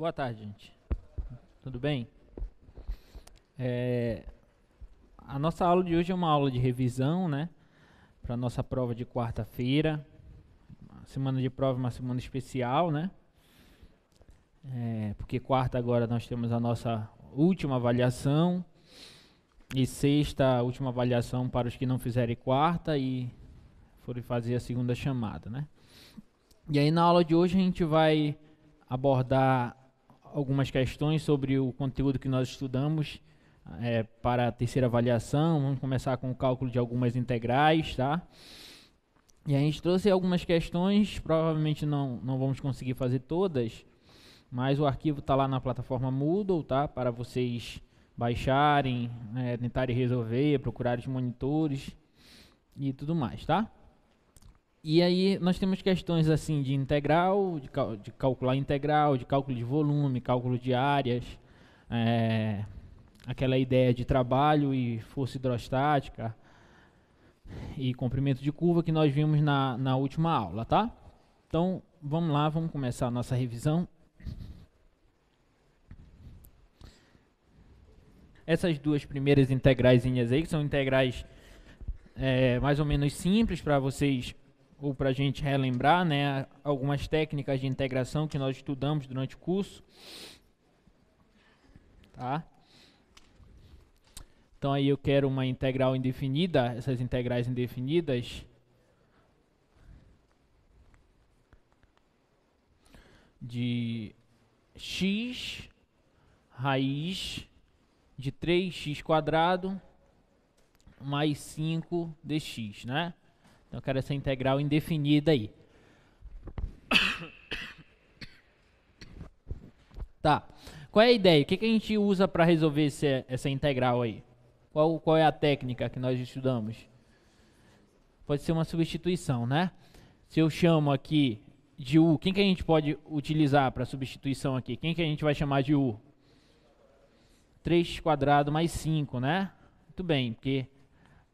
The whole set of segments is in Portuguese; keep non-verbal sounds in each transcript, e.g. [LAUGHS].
Boa tarde, gente. Tudo bem? É, a nossa aula de hoje é uma aula de revisão, né? Para nossa prova de quarta-feira. Semana de prova é uma semana especial, né? É, porque quarta agora nós temos a nossa última avaliação. E sexta, a última avaliação para os que não fizerem quarta e forem fazer a segunda chamada, né? E aí na aula de hoje a gente vai abordar algumas questões sobre o conteúdo que nós estudamos é, para a terceira avaliação. Vamos começar com o cálculo de algumas integrais, tá? E a gente trouxe algumas questões, provavelmente não, não vamos conseguir fazer todas, mas o arquivo está lá na plataforma Moodle, tá? Para vocês baixarem, é, tentarem resolver, procurar os monitores e tudo mais, tá? E aí nós temos questões assim de integral, de, cal de calcular integral, de cálculo de volume, cálculo de áreas, é, aquela ideia de trabalho e força hidrostática e comprimento de curva que nós vimos na, na última aula, tá? Então, vamos lá, vamos começar a nossa revisão. Essas duas primeiras integrais aí, que são integrais é, mais ou menos simples para vocês ou para a gente relembrar, né, algumas técnicas de integração que nós estudamos durante o curso. Tá? Então aí eu quero uma integral indefinida, essas integrais indefinidas de x raiz de 3x quadrado mais 5 dx, né? Então eu quero essa integral indefinida aí. [COUGHS] Tá. Qual é a ideia? O que, que a gente usa para resolver esse, essa integral aí? Qual, qual é a técnica que nós estudamos? Pode ser uma substituição, né? Se eu chamo aqui de U, quem que a gente pode utilizar para substituição aqui? Quem que a gente vai chamar de U? 3 quadrado mais 5, né? Muito bem, porque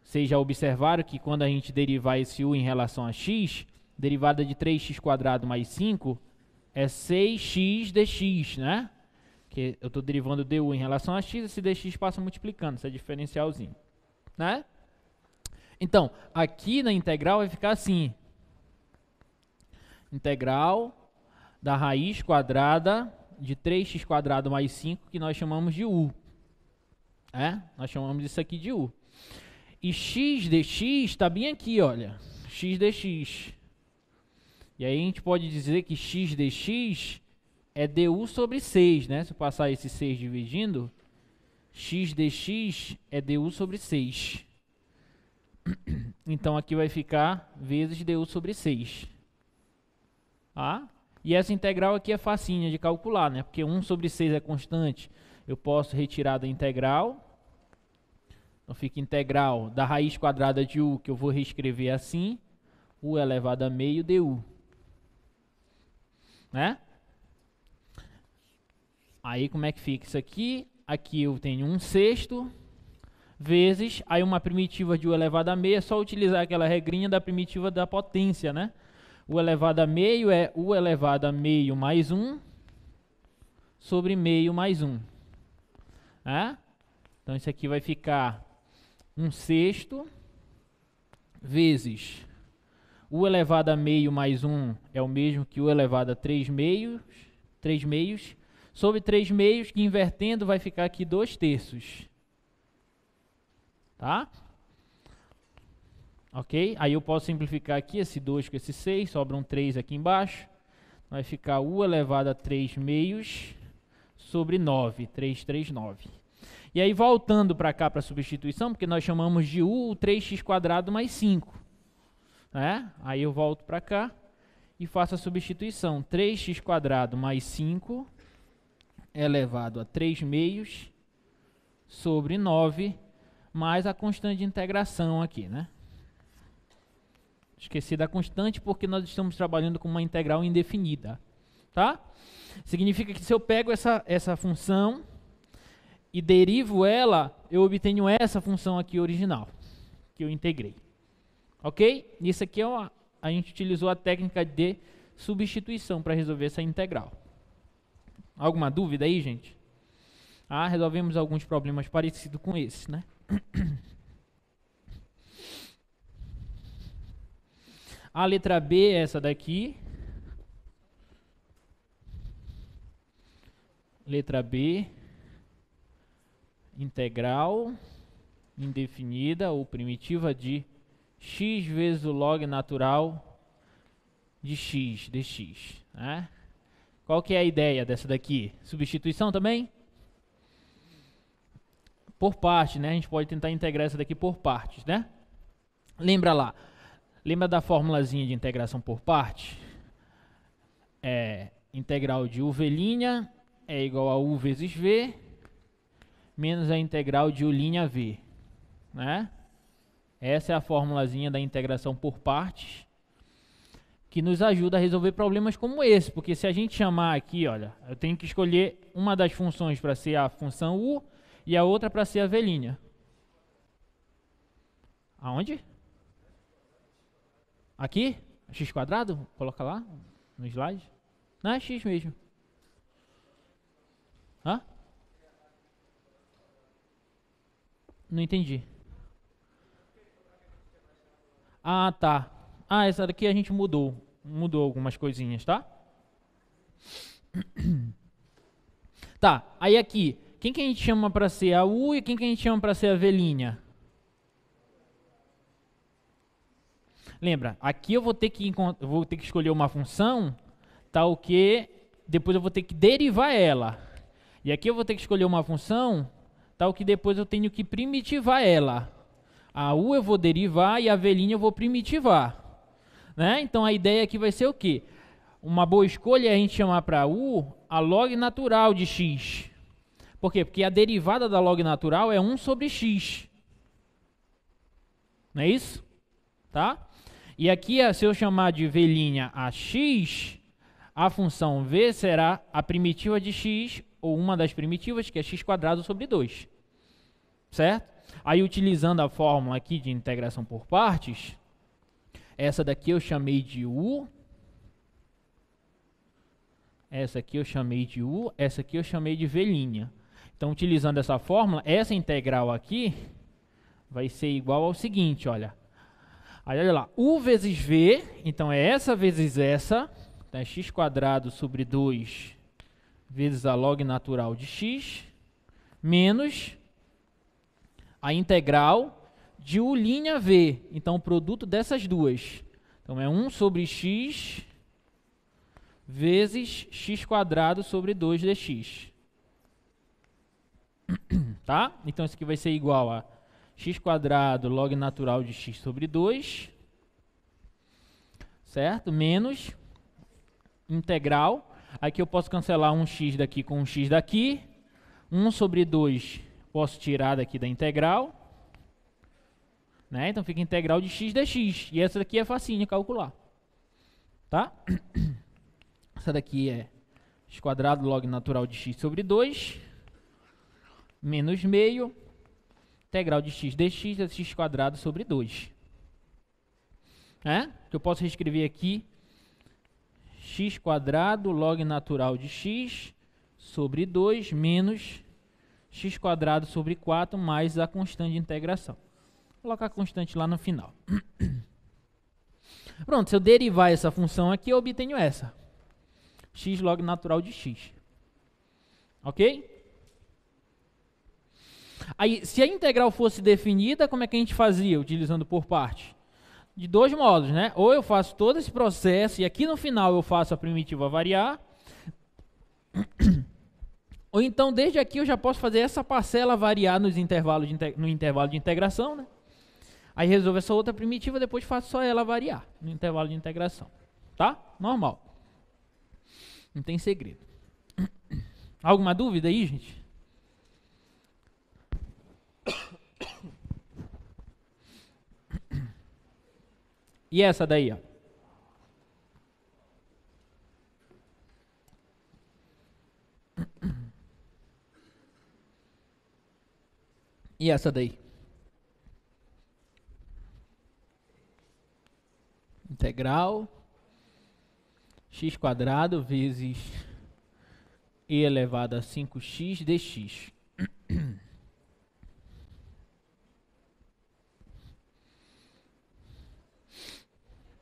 vocês já observaram que quando a gente derivar esse u em relação a x, derivada de 3x² mais 5 é 6x dx, né? Que eu estou derivando du em relação a x, esse dx passa multiplicando, isso é diferencialzinho, né? Então, aqui na integral vai ficar assim. Integral da raiz quadrada de 3x² mais 5, que nós chamamos de u. É? Nós chamamos isso aqui de u. E x dx está bem aqui, olha. x dx. E aí a gente pode dizer que x dx é du sobre 6, né? Se eu passar esse 6 dividindo, x dx é du sobre 6. [COUGHS] Então aqui vai ficar vezes du sobre 6. Tá? E essa integral aqui é facinha de calcular, né? Porque 1 sobre 6 é constante. Eu posso retirar da integral então fica integral da raiz quadrada de u, que eu vou reescrever assim, u elevado a meio du. Né? Aí como é que fica isso aqui? Aqui eu tenho um sexto vezes, aí uma primitiva de u elevado a meio, é só utilizar aquela regrinha da primitiva da potência, né? U elevado a meio é u elevado a meio mais 1 sobre meio mais 1. Né? Então isso aqui vai ficar um sexto vezes u elevado a meio mais 1 é o mesmo que u elevado a 3 meios, 3 meios, sobre 3 meios, que invertendo vai ficar aqui 2 terços. Tá? Ok? Aí eu posso simplificar aqui esse 2 com esse 6, sobra um 3 aqui embaixo. Vai ficar u elevado a 3 meios sobre 9, 3, 3, 9. E aí voltando para cá para a substituição, porque nós chamamos de U 3x quadrado mais 5. Né? Aí eu volto para cá e faço a substituição. 3x quadrado mais 5 elevado a 3 meios sobre 9 mais a constante de integração aqui, né? Esqueci da constante porque nós estamos trabalhando com uma integral indefinida, tá? Significa que se eu pego essa, essa função e derivo ela, eu obtenho essa função aqui original, que eu integrei. Ok? Isso aqui é uma, a gente utilizou a técnica de substituição para resolver essa integral. Alguma dúvida aí, gente? Ah, resolvemos alguns problemas parecidos com esse, né? A letra B é essa daqui. Letra B integral indefinida ou primitiva de x vezes o log natural de x dx. Né? Qual que é a ideia dessa daqui? Substituição também? Por parte, né? A gente pode tentar integrar essa daqui por partes, né? Lembra lá. Lembra da formulazinha de integração por parte? É integral de linha é igual a u vezes v menos a integral de U' V. Né? Essa é a formulazinha da integração por partes que nos ajuda a resolver problemas como esse, porque se a gente chamar aqui, olha, eu tenho que escolher uma das funções para ser a função U e a outra para ser a V'. Aonde? Aqui? X quadrado? Coloca lá no slide. Não, é X mesmo. Hã? Não entendi. Ah, tá. Ah, essa daqui a gente mudou. Mudou algumas coisinhas, tá? [COUGHS] Tá, aí aqui, quem que a gente chama para ser a U e quem que a gente chama para ser a Velinha? Lembra, aqui eu vou ter que vou ter que escolher uma função, tal tá que depois eu vou ter que derivar ela. E aqui eu vou ter que escolher uma função tal que depois eu tenho que primitivar ela. A U eu vou derivar e a velhinha eu vou primitivar. Né? Então a ideia aqui vai ser o quê? Uma boa escolha é a gente chamar para U a log natural de x. Por quê? Porque a derivada da log natural é 1 sobre x. Não é isso? Tá? E aqui, se eu chamar de velinha a x, a função v será a primitiva de x ou uma das primitivas, que é x quadrado sobre 2. Certo? Aí utilizando a fórmula aqui de integração por partes, essa daqui eu chamei de u, essa aqui eu chamei de u, essa aqui eu chamei de v'. Então, utilizando essa fórmula, essa integral aqui vai ser igual ao seguinte, olha. Aí, olha lá, u vezes v, então é essa vezes essa, então é x sobre 2 vezes a log natural de x, menos a integral de u' v. Então, o produto dessas duas. Então, é 1 sobre x vezes x quadrado sobre 2 dx. [CLEARS THROAT] Tá? Então, isso aqui vai ser igual a x quadrado log natural de x sobre 2, certo? Menos integral Aqui eu posso cancelar um x daqui com um x daqui. 1 sobre 2 posso tirar daqui da integral. Né? Então fica integral de x dx. E essa daqui é facinho de calcular. Tá? [COUGHS] Essa daqui é x quadrado log natural de x sobre 2 menos meio integral de x dx é x quadrado sobre 2. Né? Que eu posso reescrever aqui x quadrado log natural de x sobre 2 menos x quadrado sobre 4 mais a constante de integração. Vou colocar a constante lá no final. [COUGHS] Pronto, se eu derivar essa função aqui, eu obtenho essa. x log natural de x. Ok? Aí, se a integral fosse definida, como é que a gente fazia utilizando por parte? de dois modos, né? Ou eu faço todo esse processo e aqui no final eu faço a primitiva variar. [COUGHS] Ou então desde aqui eu já posso fazer essa parcela variar nos intervalos no intervalo de integração, né? Aí resolvo essa outra primitiva, depois faço só ela variar no intervalo de integração. Tá? Normal. Não tem segredo. [COUGHS] Alguma dúvida aí, gente? E essa daí, ó. E essa daí? Integral x quadrado vezes e elevado a 5x dx. [CLEARS THROAT]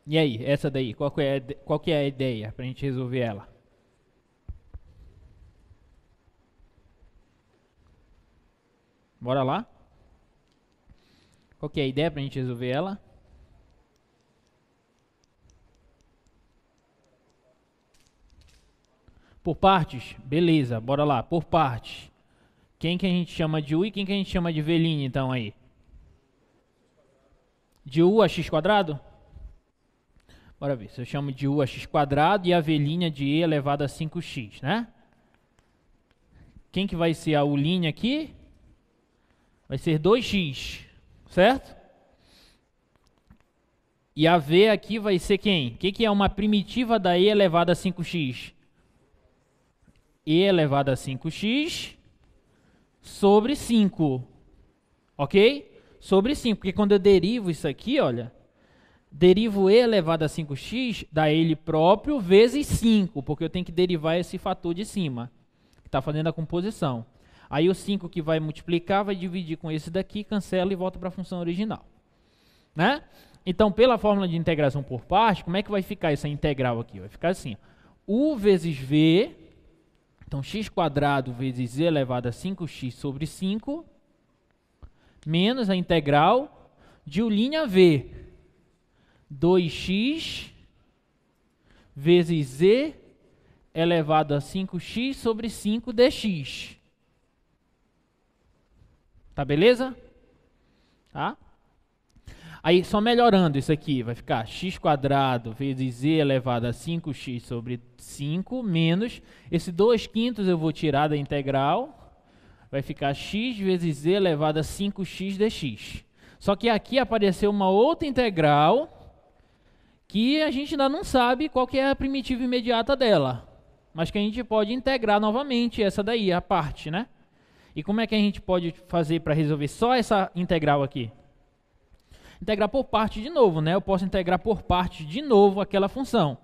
E aí, essa daí, qual que é, qual que é a ideia para a gente resolver ela? Bora lá? Qual que é a ideia para a gente resolver ela? Por partes? Beleza, bora lá, por partes. Quem que a gente chama de U e quem que a gente chama de Veline, então, aí? De U a x quadrado? Bora ver, se eu chamo de U a x quadrado e a velinha de E elevado a 5x, né? Quem que vai ser a U' aqui? Vai ser 2x, certo? E a V aqui vai ser quem? O que, que é uma primitiva da E elevado a 5x? E elevado a 5x sobre 5. Ok? Sobre 5. Porque quando eu derivo isso aqui, olha, derivo e elevado a 5x dá ele próprio vezes 5, porque eu tenho que derivar esse fator de cima, que está fazendo a composição. Aí o 5 que vai multiplicar vai dividir com esse daqui, cancela e volta para a função original. Né? Então, pela fórmula de integração por parte, como é que vai ficar essa integral aqui? Vai ficar assim, u vezes v, então x quadrado vezes e elevado a 5x sobre 5, menos a integral de u' v, 2x vezes z elevado a 5x sobre 5 dx. Tá beleza? Tá? Aí, só melhorando isso aqui, vai ficar x quadrado vezes z elevado a 5x sobre 5 menos, esse 2 quintos eu vou tirar da integral, vai ficar x vezes z elevado a 5x dx. Só que aqui apareceu uma outra integral, que a gente ainda não sabe qual que é a primitiva imediata dela, mas que a gente pode integrar novamente essa daí, a parte, né? E como é que a gente pode fazer para resolver só essa integral aqui? Integrar por parte de novo, né? Eu posso integrar por parte de novo aquela função.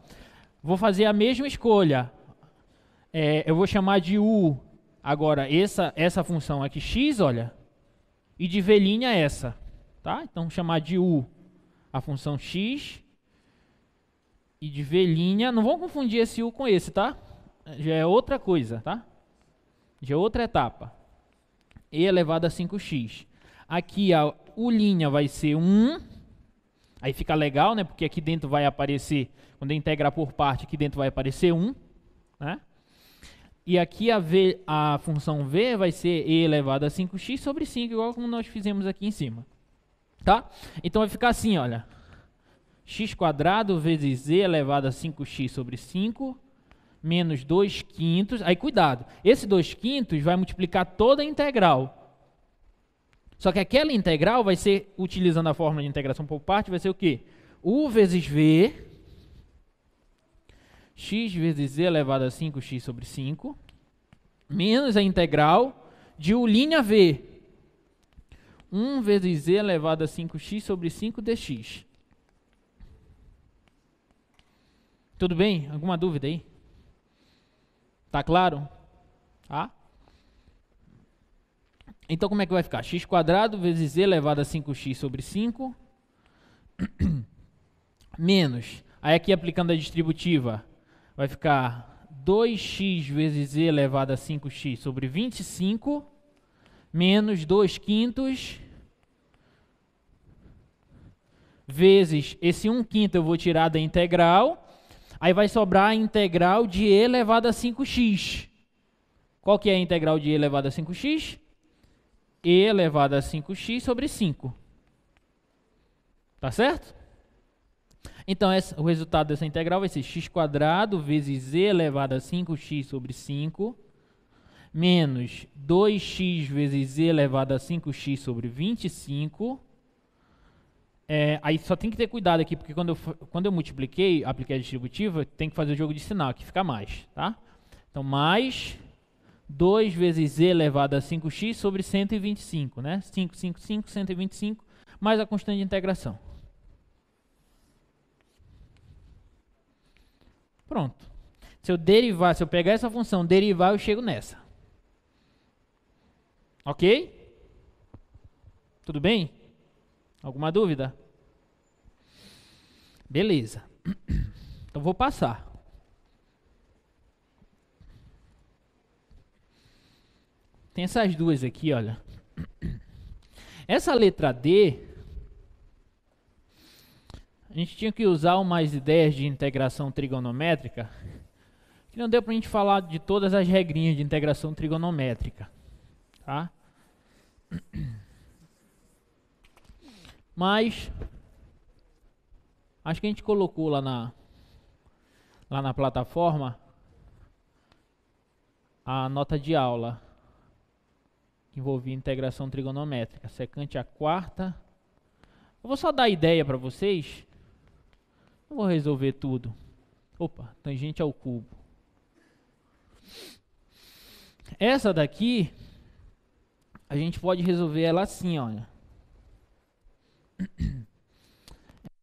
Vou fazer a mesma escolha. É, eu vou chamar de u agora essa essa função aqui x, olha, e de v' essa, tá? Então chamar de u a função x e de velhinha. Não vão confundir esse U com esse, tá? Já é outra coisa, tá? Já é outra etapa. E elevado é a 5x. Aqui a linha vai ser 1. Aí fica legal, né? Porque aqui dentro vai aparecer, quando integrar por parte, aqui dentro vai aparecer 1. Né? E aqui a, v, a função v vai ser e elevado a 5x sobre 5, igual como nós fizemos aqui em cima. Tá? Então vai ficar assim, olha x² vezes z elevado a 5x sobre 5, menos 2 quintos. Aí, cuidado, esse 2 quintos vai multiplicar toda a integral. Só que aquela integral vai ser, utilizando a fórmula de integração por parte, vai ser o quê? U vezes V, x vezes z elevado a 5x sobre 5, menos a integral de U' V, 1 vezes z elevado a 5x sobre 5 dx. Tudo bem? Alguma dúvida aí? Tá claro? Tá? Então como é que vai ficar? x quadrado vezes z elevado a 5x sobre 5 [CLEARS THROAT] menos, aí aqui aplicando a distributiva, vai ficar 2x vezes z elevado a 5x sobre 25 menos 2 quintos vezes esse 1 quinto eu vou tirar da integral Aí vai sobrar a integral de e elevado a 5x. Qual que é a integral de e elevado a 5x? e elevado a 5x sobre 5. Tá certo? Então, esse, o resultado dessa integral vai ser x x² vezes e elevado a 5x sobre 5 menos 2x vezes e elevado a 5x sobre 25 é, aí só tem que ter cuidado aqui, porque quando eu, quando eu multipliquei, apliquei a distributiva, tem que fazer o jogo de sinal, que fica mais, tá? Então, mais 2 vezes z elevado a 5x sobre 125, né? 5, 5, 5, 125, mais a constante de integração. Pronto. Se eu derivar, se eu pegar essa função, derivar, eu chego nessa. Ok? Tudo bem? Alguma dúvida? Beleza. [CLEARS THROAT] Então vou passar. Tem essas duas aqui, olha. [CLEARS THROAT] Essa letra D, a gente tinha que usar umas ideias de integração trigonométrica, que não deu para a gente falar de todas as regrinhas de integração trigonométrica. Tá? [CLEARS THROAT] Mas acho que a gente colocou lá na lá na plataforma a nota de aula que envolvia integração trigonométrica, secante a quarta. Eu vou só dar ideia para vocês. Não vou resolver tudo. Opa, tangente ao cubo. Essa daqui a gente pode resolver ela assim, olha.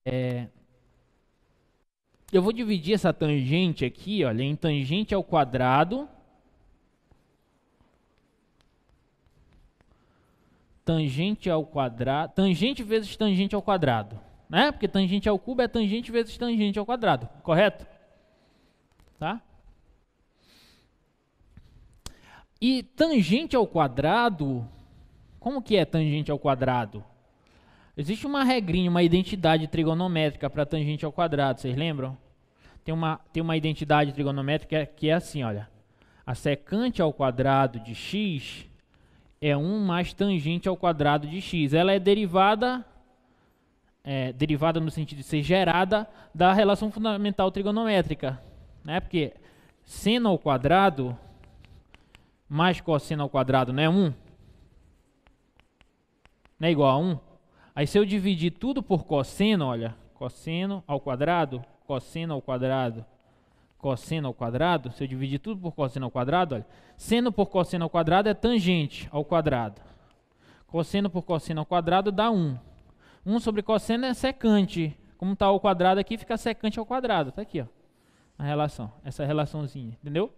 É, eu vou dividir essa tangente aqui, olha, em tangente ao quadrado. Tangente ao quadrado, tangente vezes tangente ao quadrado, né? Porque tangente ao cubo é tangente vezes tangente ao quadrado, correto? Tá? E tangente ao quadrado, como que é tangente ao quadrado? Existe uma regrinha, uma identidade trigonométrica para tangente ao quadrado, vocês lembram? Tem uma, tem uma identidade trigonométrica que é, é assim, olha. A secante ao quadrado de x é 1 mais tangente ao quadrado de x. Ela é derivada, é, derivada no sentido de ser gerada, da relação fundamental trigonométrica. Né? Porque seno ao quadrado mais cosseno ao quadrado não é 1? Não é igual a 1? Aí se eu dividir tudo por cosseno, olha, cosseno ao quadrado, cosseno ao quadrado, cosseno ao quadrado, se eu dividir tudo por cosseno ao quadrado, olha, seno por cosseno ao quadrado é tangente ao quadrado. Cosseno por cosseno ao quadrado dá 1. 1 sobre cosseno é secante. Como está ao quadrado aqui, fica secante ao quadrado. Está aqui, ó, a relação, essa relaçãozinha, entendeu?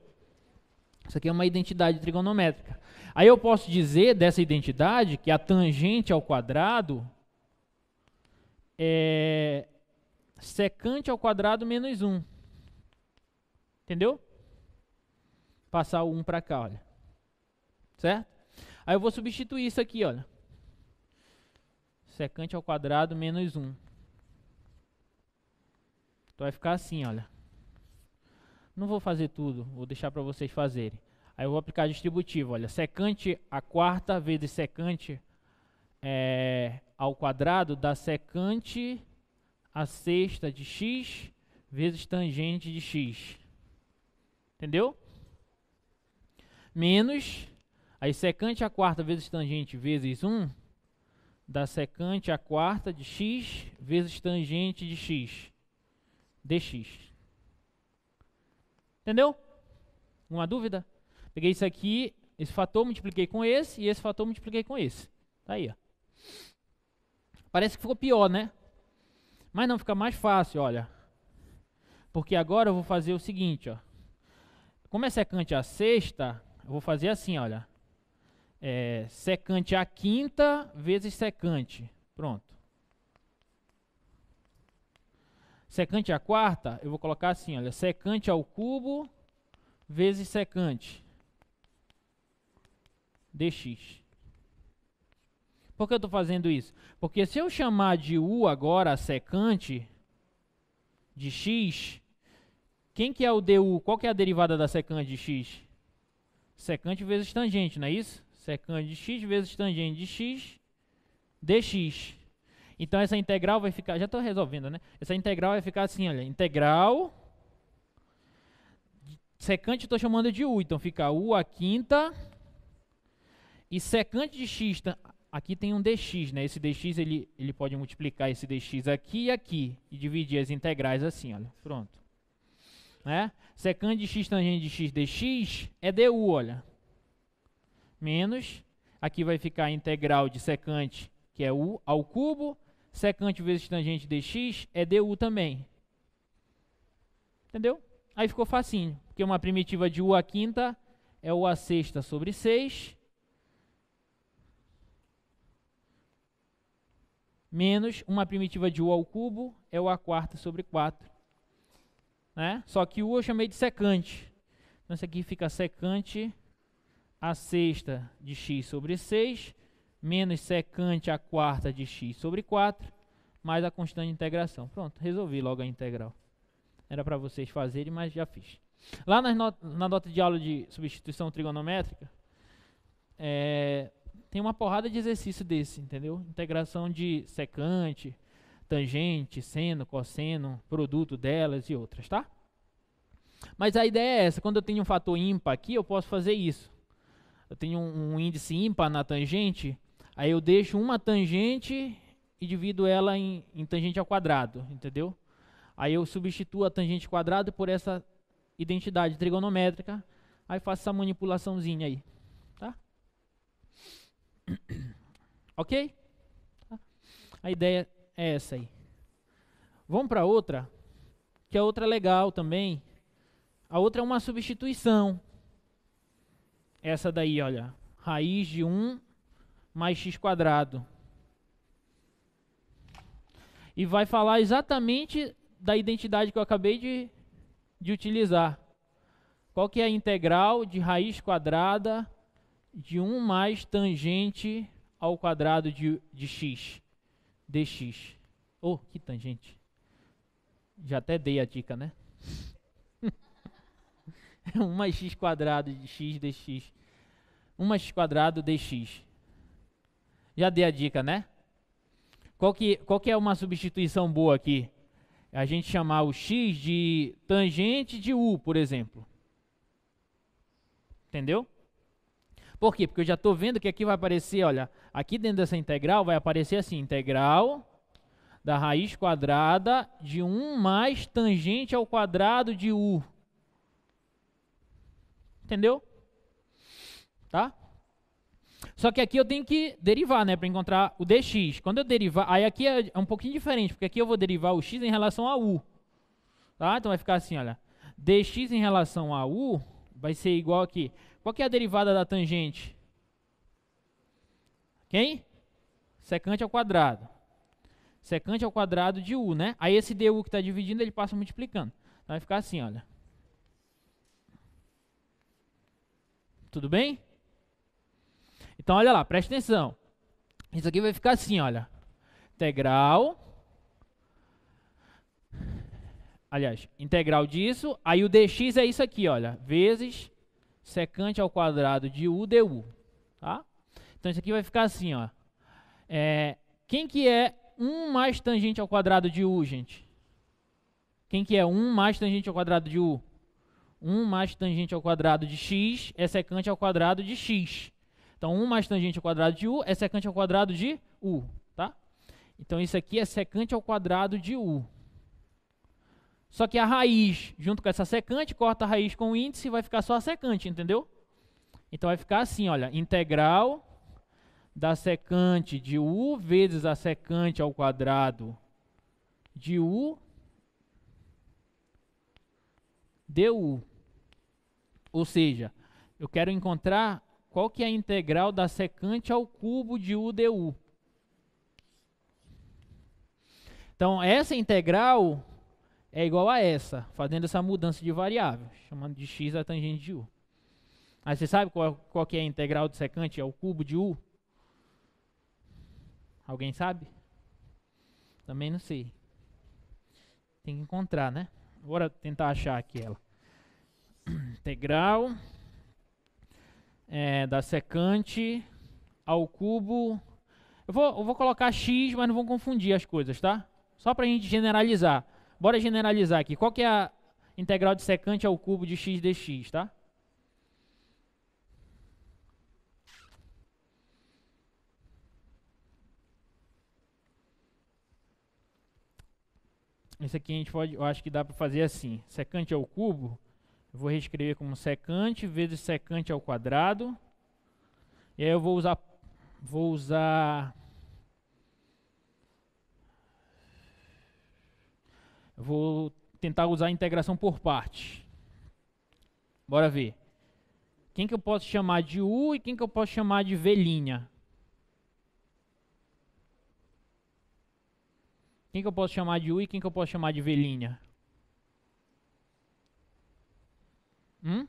Isso aqui é uma identidade trigonométrica. Aí eu posso dizer dessa identidade que a tangente ao quadrado é, secante ao quadrado menos 1. Entendeu? Passar o 1 para cá, olha. Certo? Aí eu vou substituir isso aqui, olha. Secante ao quadrado menos 1. Então vai ficar assim, olha. Não vou fazer tudo, vou deixar para vocês fazerem. Aí eu vou aplicar distributivo, olha. Secante a quarta vezes secante é, ao quadrado da secante à sexta de x vezes tangente de x. Entendeu? Menos a secante à quarta vezes tangente vezes 1 da secante à quarta de x vezes tangente de x dx. Entendeu? Uma dúvida? Peguei isso aqui, esse fator, multipliquei com esse, e esse fator multipliquei com esse. Tá aí, ó. Parece que ficou pior, né? Mas não, fica mais fácil, olha. Porque agora eu vou fazer o seguinte, ó. Como é secante a sexta, eu vou fazer assim, olha. É, secante a quinta vezes secante. Pronto. Secante a quarta, eu vou colocar assim, olha. Secante ao cubo vezes secante. dx. Por que eu estou fazendo isso? Porque se eu chamar de U agora a secante de x, quem que é o du? Qual que é a derivada da secante de x? Secante vezes tangente, não é isso? Secante de x vezes tangente de x dx. Então essa integral vai ficar, já estou resolvendo, né? Essa integral vai ficar assim, olha, integral secante estou chamando de u, então fica u a quinta e secante de x aqui tem um dx, né? Esse dx ele, ele pode multiplicar esse dx aqui e aqui e dividir as integrais assim, olha. Pronto. Né? Secante de x tangente de x dx é du, olha. Menos, aqui vai ficar a integral de secante, que é u ao cubo, secante vezes tangente dx é du também. Entendeu? Aí ficou facinho, porque uma primitiva de u à quinta é u à sexta sobre 6 menos uma primitiva de u ao cubo é o a quarta sobre 4. Né? Só que u eu chamei de secante. Então isso aqui fica secante a sexta de x sobre 6, menos secante a quarta de x sobre 4, mais a constante de integração. Pronto, resolvi logo a integral. Era para vocês fazerem, mas já fiz. Lá not na nota de aula de substituição trigonométrica, é, tem uma porrada de exercício desse, entendeu? Integração de secante, tangente, seno, cosseno, produto delas e outras, tá? Mas a ideia é essa, quando eu tenho um fator ímpar aqui, eu posso fazer isso. Eu tenho um, um índice ímpar na tangente, aí eu deixo uma tangente e divido ela em, em tangente ao quadrado, entendeu? Aí eu substituo a tangente quadrada por essa identidade trigonométrica, aí faço essa manipulaçãozinha aí. [COUGHS] ok? A ideia é essa aí. Vamos para outra, que a outra é legal também. A outra é uma substituição. Essa daí, olha, raiz de 1 mais x quadrado. E vai falar exatamente da identidade que eu acabei de, de utilizar. Qual que é a integral de raiz quadrada de 1 mais tangente ao quadrado de, de x, dx. Oh, que tangente. Já até dei a dica, né? [LAUGHS] é 1 mais x quadrado de x dx. 1 mais x quadrado dx. Já dei a dica, né? Qual que, qual que é uma substituição boa aqui? A gente chamar o x de tangente de u, por exemplo. Entendeu? Por quê? Porque eu já estou vendo que aqui vai aparecer, olha, aqui dentro dessa integral vai aparecer assim, integral da raiz quadrada de 1 mais tangente ao quadrado de u. Entendeu? Tá? Só que aqui eu tenho que derivar, né, para encontrar o dx. Quando eu derivar, aí aqui é, é um pouquinho diferente, porque aqui eu vou derivar o x em relação a u. Tá? Então vai ficar assim, olha. dx em relação a u vai ser igual aqui. Qual é a derivada da tangente? Quem? Secante ao quadrado. Secante ao quadrado de u, né? Aí esse du que está dividindo, ele passa multiplicando. Então vai ficar assim, olha. Tudo bem? Então olha lá, preste atenção. Isso aqui vai ficar assim, olha. Integral. Aliás, integral disso. Aí o dx é isso aqui, olha. Vezes secante ao quadrado de U du, tá? Então isso aqui vai ficar assim, ó. É, quem que é 1 mais tangente ao quadrado de U, gente? Quem que é 1 mais tangente ao quadrado de U? 1 mais tangente ao quadrado de x é secante ao quadrado de x. Então, 1 mais tangente ao quadrado de u é secante ao quadrado de u, tá? Então, isso aqui é secante ao quadrado de u. Só que a raiz, junto com essa secante, corta a raiz com o índice e vai ficar só a secante, entendeu? Então vai ficar assim, olha, integral da secante de u vezes a secante ao quadrado de u du. Ou seja, eu quero encontrar qual que é a integral da secante ao cubo de u du. Então, essa integral é igual a essa, fazendo essa mudança de variável, chamando de x a tangente de u. Aí você sabe qual, qual que é a integral de secante? É o cubo de u? Alguém sabe? Também não sei. Tem que encontrar, né? Bora tentar achar aqui ela. [CLEARS THROAT] Integral é, da secante ao cubo. Eu vou, eu vou colocar x, mas não vou confundir as coisas, tá? Só para a gente generalizar bora generalizar aqui. Qual que é a integral de secante ao cubo de x dx, tá? Isso aqui a gente pode, eu acho que dá para fazer assim. Secante ao cubo, eu vou reescrever como secante vezes secante ao quadrado. E aí eu vou usar, vou usar vou tentar usar a integração por parte. Bora ver. Quem que eu posso chamar de U e quem que eu posso chamar de V'? Quem que eu posso chamar de U e quem que eu posso chamar de V'? Hum?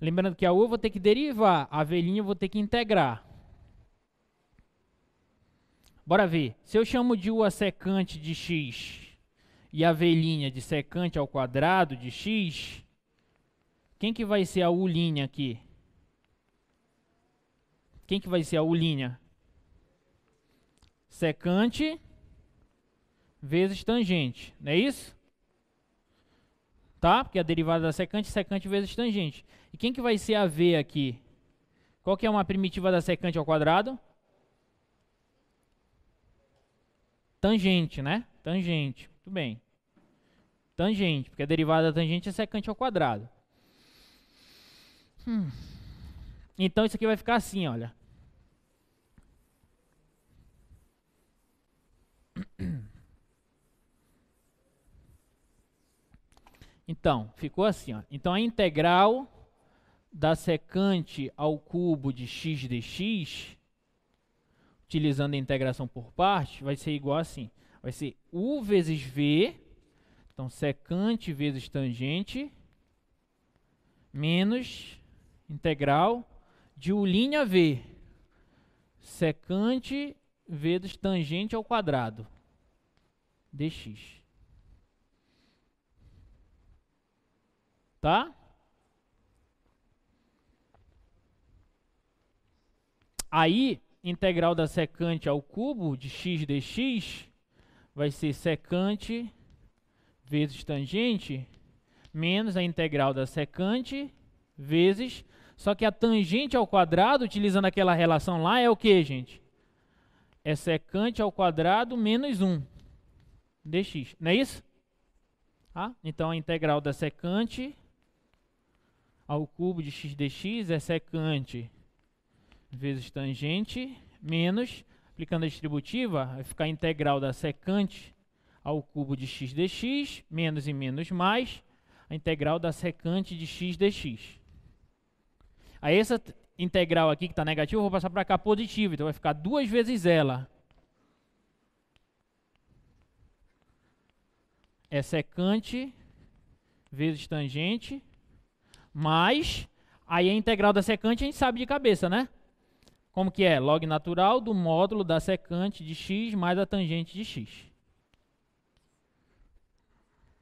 Lembrando que a U eu vou ter que derivar, a V' eu vou ter que integrar. Bora ver. Se eu chamo de U a secante de x e a velhinha de secante ao quadrado de x, quem que vai ser a U' aqui? Quem que vai ser a U'? Secante vezes tangente, não é isso? Tá? Porque a derivada da secante é secante vezes tangente. E quem que vai ser a V aqui? Qual que é uma primitiva da secante ao quadrado? Tangente, né? Tangente, muito bem. Tangente, porque a derivada da tangente é secante ao quadrado. Hum. Então isso aqui vai ficar assim, olha. Então, ficou assim. Ó. Então, a integral da secante ao cubo de x dx utilizando a integração por partes, vai ser igual assim. Vai ser U vezes V, então secante vezes tangente, menos integral de U' V, secante vezes tangente ao quadrado, dx. Tá? Aí, integral da secante ao cubo de x dx vai ser secante vezes tangente menos a integral da secante vezes, só que a tangente ao quadrado, utilizando aquela relação lá, é o que, gente? É secante ao quadrado menos 1 dx, não é isso? Ah, então a integral da secante ao cubo de x dx é secante vezes tangente, menos, aplicando a distributiva, vai ficar integral da secante ao cubo de x dx, menos e menos mais, a integral da secante de x dx. Aí essa integral aqui que está negativa, eu vou passar para cá positiva, então vai ficar duas vezes ela. É secante vezes tangente, mais, aí a integral da secante a gente sabe de cabeça, né? Como que é? Log natural do módulo da secante de x mais a tangente de x.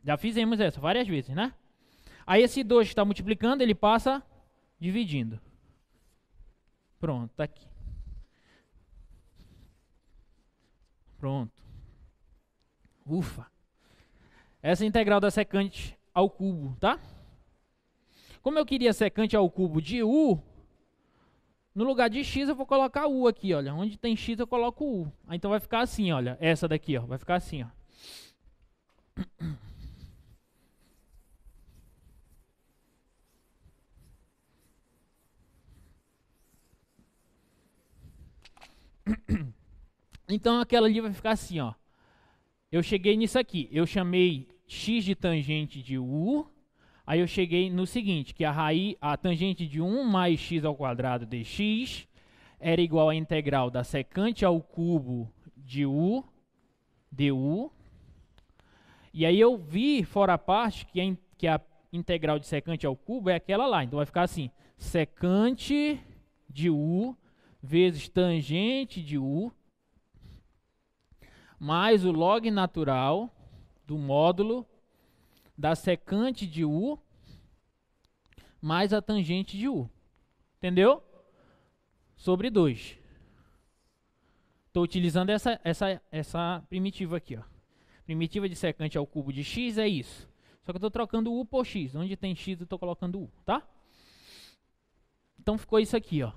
Já fizemos essa várias vezes, né? Aí esse 2 que está multiplicando, ele passa dividindo. Pronto, tá aqui. Pronto. Ufa. Essa é a integral da secante ao cubo, tá? Como eu queria secante ao cubo de u, no lugar de x eu vou colocar u aqui, olha. Onde tem x eu coloco u. então vai ficar assim, olha. Essa daqui, ó. Vai ficar assim, ó. [COUGHS] Então aquela ali vai ficar assim, ó. Eu cheguei nisso aqui. Eu chamei x de tangente de u Aí eu cheguei no seguinte, que a raiz, a tangente de 1 mais x ao quadrado dx era igual à integral da secante ao cubo de u du. E aí eu vi fora a parte que a, que a integral de secante ao cubo é aquela lá. Então vai ficar assim, secante de u vezes tangente de u mais o log natural do módulo da secante de U mais a tangente de U. Entendeu? Sobre 2. Estou utilizando essa, essa, essa primitiva aqui. Ó. Primitiva de secante ao cubo de x é isso. Só que eu estou trocando U por x. Onde tem x eu estou colocando U, tá? Então ficou isso aqui, ó.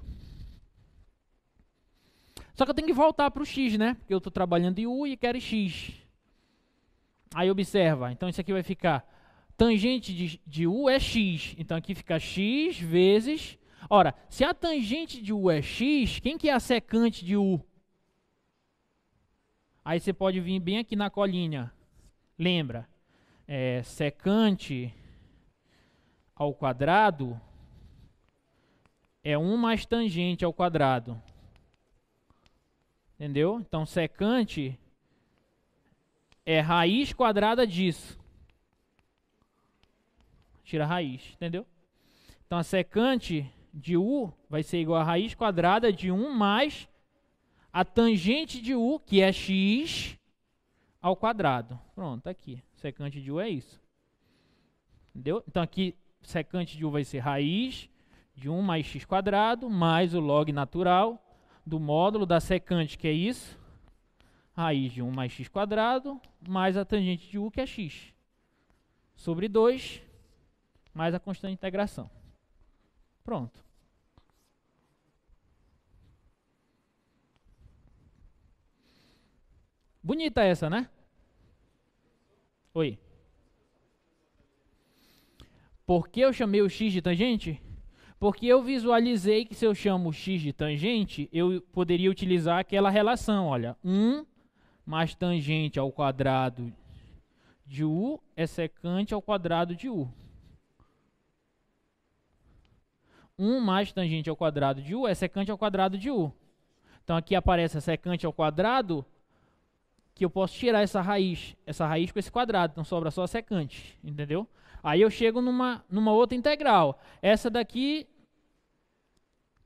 Só que eu tenho que voltar para o x, né? Porque eu estou trabalhando em U e quero x. Aí observa, então isso aqui vai ficar tangente de, de U é x, então aqui fica x vezes... Ora, se a tangente de U é x, quem que é a secante de U? Aí você pode vir bem aqui na colinha. Lembra, é, secante ao quadrado é 1 mais tangente ao quadrado. Entendeu? Então, secante é raiz quadrada disso. Tira a raiz, entendeu? Então a secante de U vai ser igual a raiz quadrada de 1 mais a tangente de U, que é x, ao quadrado. Pronto, tá aqui. Secante de U é isso. Entendeu? Então aqui secante de U vai ser raiz de 1 mais x quadrado mais o log natural do módulo da secante, que é isso, raiz de 1 mais x quadrado, mais a tangente de u, que é x, sobre 2, mais a constante de integração. Pronto. Bonita essa, né? Oi. Por que eu chamei o x de tangente? Porque eu visualizei que se eu chamo x de tangente, eu poderia utilizar aquela relação, olha, 1 mais tangente ao quadrado de U é secante ao quadrado de U. 1 mais tangente ao quadrado de U é secante ao quadrado de U. Então aqui aparece a secante ao quadrado, que eu posso tirar essa raiz, essa raiz com esse quadrado, então sobra só a secante, entendeu? Aí eu chego numa, numa outra integral. Essa daqui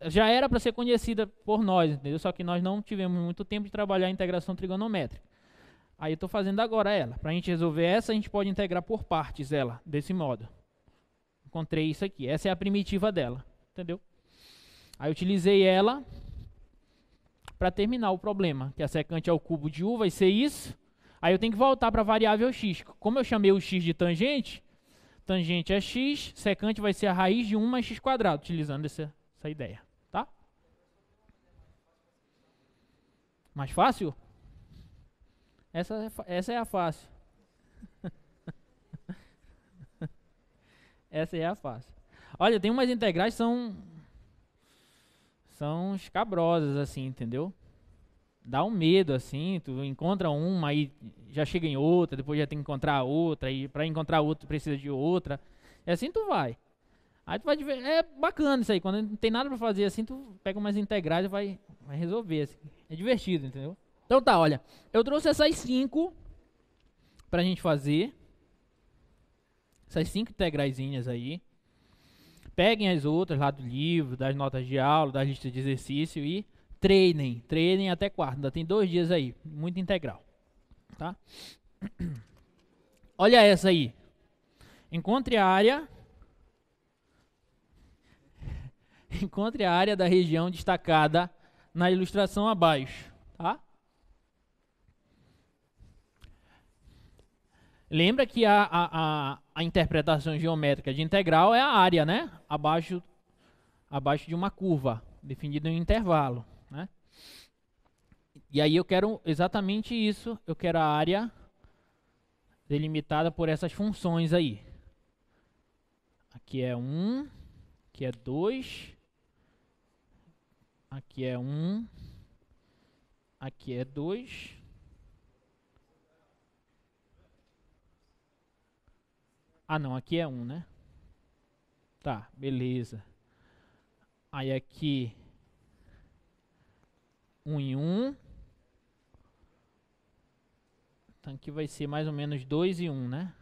já era para ser conhecida por nós, entendeu? Só que nós não tivemos muito tempo de trabalhar a integração trigonométrica. Aí eu estou fazendo agora ela. Para a gente resolver essa, a gente pode integrar por partes ela, desse modo. Encontrei isso aqui. Essa é a primitiva dela, entendeu? Aí eu utilizei ela para terminar o problema, que a secante ao cubo de u vai ser isso. Aí eu tenho que voltar para a variável x. Como eu chamei o x de tangente, tangente é x, secante vai ser a raiz de 1 mais x quadrado, utilizando essa, essa ideia. Mais fácil? Essa, é essa é a fácil. [LAUGHS] essa é a fácil. Olha, tem umas integrais que são são escabrosas assim, entendeu? Dá um medo assim, tu encontra uma aí já chega em outra, depois já tem que encontrar outra e para encontrar outra precisa de outra. É assim tu vai. Aí tu vai ver, é bacana isso aí. Quando não tem nada pra fazer assim, tu pega umas integrais e vai, vai resolver. Assim. É divertido, entendeu? Então tá, olha. Eu trouxe essas cinco pra gente fazer. Essas cinco integraizinhas aí. Peguem as outras lá do livro, das notas de aula, das listas de exercício e treinem. Treinem até quarta. Ainda tem dois dias aí. Muito integral. Tá? [CLEARS THROAT] Olha essa aí. Encontre a área [LAUGHS] encontre a área da região destacada na ilustração abaixo. Tá? Lembra que a, a, a, a, interpretação geométrica de integral é a área, né? Abaixo, abaixo de uma curva, definida em um intervalo. Né? E aí eu quero exatamente isso. Eu quero a área delimitada por essas funções aí. Aqui é 1, um, aqui é 2, Aqui é um. Aqui é dois. Ah, não, aqui é um, né? Tá, beleza. Aí aqui um em um. Então aqui vai ser mais ou menos dois e um, né?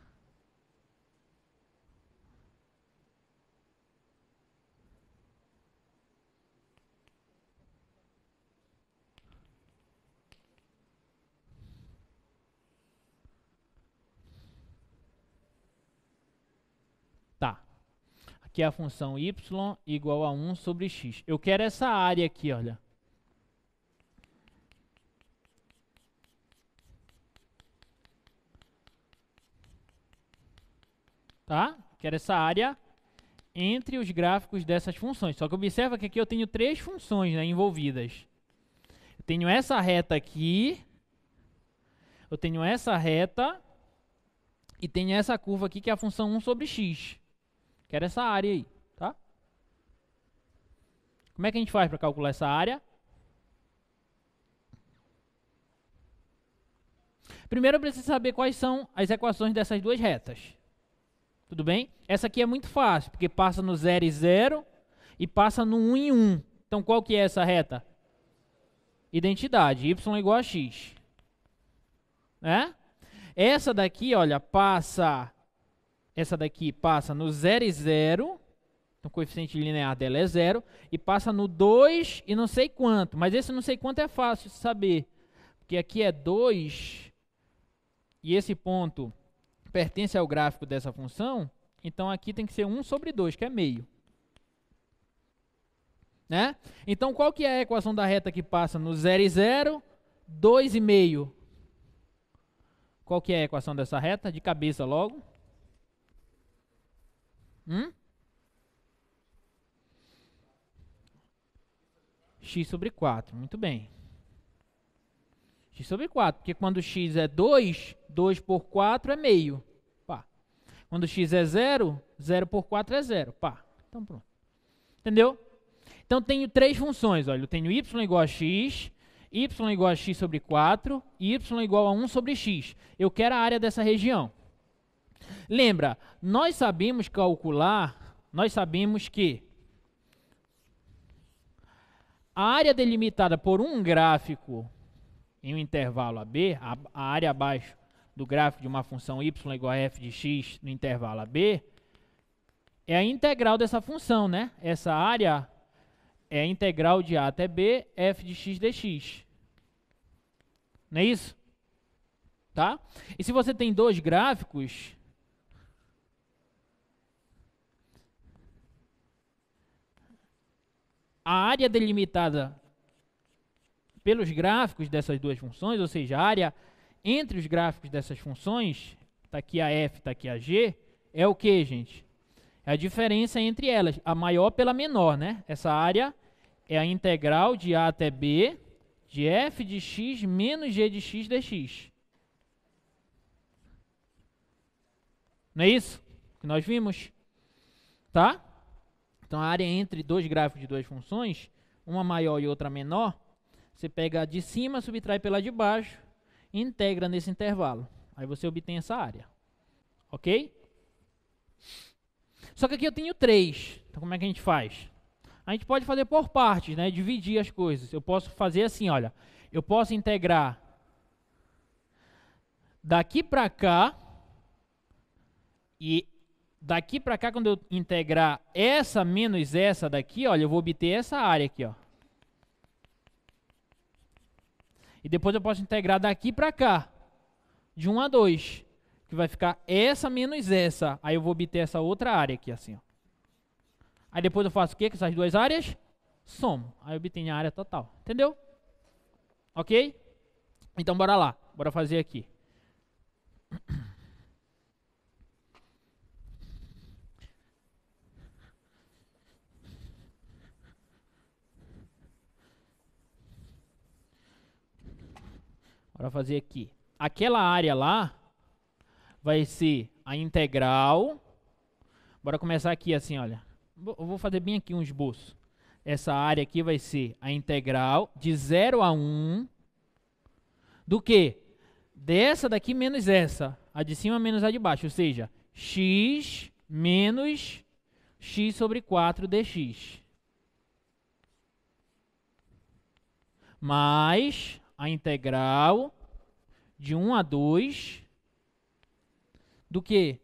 que é a função y igual a 1 sobre x. Eu quero essa área aqui, olha. Tá? Quero essa área entre os gráficos dessas funções. Só que observa que aqui eu tenho três funções né, envolvidas. Eu tenho essa reta aqui, eu tenho essa reta e tenho essa curva aqui que é a função 1 sobre x. Quero essa área aí, tá? Como é que a gente faz para calcular essa área? Primeiro eu preciso saber quais são as equações dessas duas retas. Tudo bem? Essa aqui é muito fácil, porque passa no 0 e 0 e passa no 1 um e 1. Um. Então qual que é essa reta? Identidade, y igual a x. É? Essa daqui, olha, passa essa daqui passa no 0 e 0. Então, o coeficiente linear dela é zero. E passa no 2 e não sei quanto. Mas esse não sei quanto é fácil de saber. Porque aqui é 2. E esse ponto pertence ao gráfico dessa função. Então, aqui tem que ser 1 sobre 2, que é meio. Né? Então, qual que é a equação da reta que passa no 0 e 0, 2 e meio? Qual que é a equação dessa reta? De cabeça logo. Hum? x sobre 4, muito bem. x sobre 4, porque quando x é 2, 2 por 4 é meio. Pá. Quando x é 0, 0 por 4 é 0. Pá. Então pronto. Entendeu? Então tenho três funções. Olha, eu tenho y igual a x, y igual a x sobre 4 e y igual a 1 sobre x. Eu quero a área dessa região. Lembra, nós sabemos calcular, nós sabemos que a área delimitada por um gráfico em um intervalo AB, a, a área abaixo do gráfico de uma função y igual a f de x no intervalo AB, é a integral dessa função, né? Essa área é a integral de a até b, f de x dx. Não é isso? Tá? E se você tem dois gráficos, a área delimitada pelos gráficos dessas duas funções, ou seja, a área entre os gráficos dessas funções, está aqui a f, está aqui a g, é o que, gente? É a diferença entre elas, a maior pela menor, né? Essa área é a integral de a até b de f de x menos g de x dx. Não é isso que nós vimos? Tá? Então a área entre dois gráficos de duas funções, uma maior e outra menor, você pega a de cima, subtrai pela de baixo, e integra nesse intervalo. Aí você obtém essa área. Ok? Só que aqui eu tenho três. Então como é que a gente faz? A gente pode fazer por partes, né? Dividir as coisas. Eu posso fazer assim, olha. Eu posso integrar daqui para cá e Daqui para cá, quando eu integrar essa menos essa daqui, olha, eu vou obter essa área aqui, ó. E depois eu posso integrar daqui para cá, de 1 a 2, que vai ficar essa menos essa. Aí eu vou obter essa outra área aqui, assim, ó. Aí depois eu faço o quê com essas duas áreas? Somo. Aí eu obtenho a área total. Entendeu? Ok? Então, bora lá. Bora fazer aqui. [CLEARS THROAT] para fazer aqui. Aquela área lá vai ser a integral. Bora começar aqui assim, olha. Eu vou fazer bem aqui um esboço. Essa área aqui vai ser a integral de 0 a 1 um, do que? Dessa daqui menos essa. A de cima menos a de baixo. Ou seja, x menos x sobre 4 dx. Mais a integral de 1 a 2 do que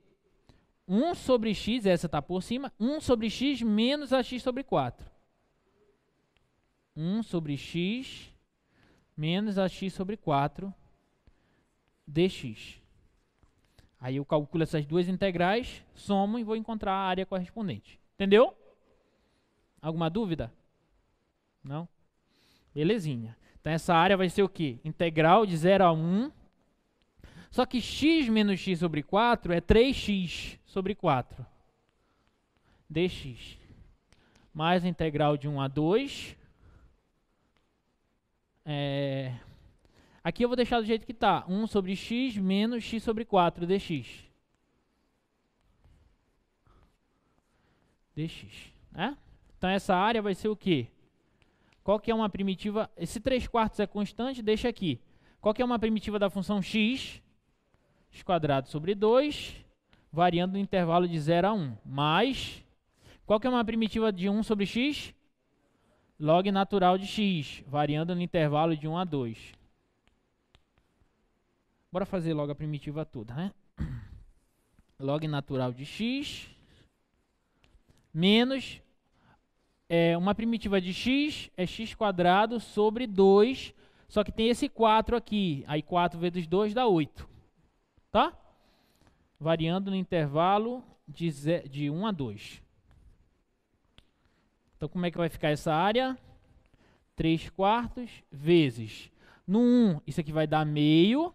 1 sobre x, essa está por cima, 1 sobre x menos a x sobre 4. 1 sobre x menos a x sobre 4 dx. Aí eu calculo essas duas integrais, somo e vou encontrar a área correspondente. Entendeu? Alguma dúvida? Não? Belezinha. Então essa área vai ser o quê? Integral de 0 a 1 só que x menos x sobre 4 é 3x sobre 4 dx. Mais a integral de 1 a 2. É... Aqui eu vou deixar do jeito que está. 1 sobre x menos x sobre 4 dx. dx. Né? Então essa área vai ser o quê? Qual que é uma primitiva... Esse 3 quartos é constante, deixa aqui. Qual que é uma primitiva da função x? x sobre 2, variando no intervalo de 0 a 1. Mais, qual que é uma primitiva de 1 sobre x? Log natural de x, variando no intervalo de 1 a 2. Bora fazer logo a primitiva toda, né? [CLEARS THROAT] Log natural de x menos é, uma primitiva de x é x quadrado sobre 2, só que tem esse 4 aqui. Aí 4 vezes 2 dá 8 tá? Variando no intervalo de, de 1 a 2. Então, como é que vai ficar essa área? 3 quartos vezes. No 1, isso aqui vai dar meio.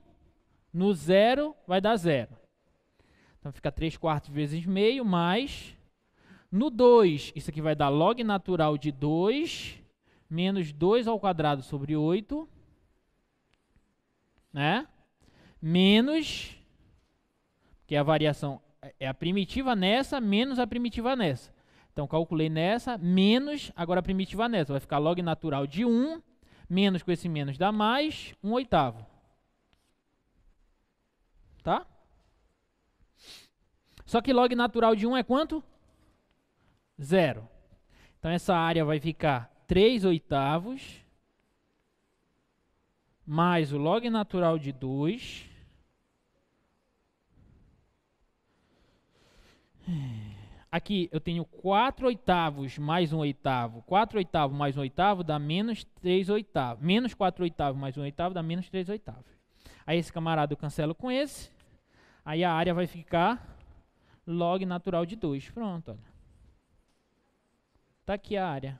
No 0, vai dar zero. Então, fica 3 quartos vezes meio, mais... No 2, isso aqui vai dar log natural de 2, menos 2 ao quadrado sobre 8, né? Menos que é a variação é, é a primitiva nessa menos a primitiva nessa. Então, calculei nessa menos agora a primitiva nessa. Vai ficar log natural de 1, menos com esse menos dá mais 1 oitavo. Tá? Só que log natural de 1 é quanto? Zero. Então, essa área vai ficar 3 oitavos mais o log natural de 2 Aqui eu tenho 4 oitavos mais 1 um oitavo. 4 oitavos mais 1 um oitavo dá menos 3 oitavos. Menos 4 oitavos mais 1 um oitavo dá menos 3 oitavos. Aí esse camarada eu cancelo com esse. Aí a área vai ficar log natural de 2. Pronto, olha. Está aqui a área.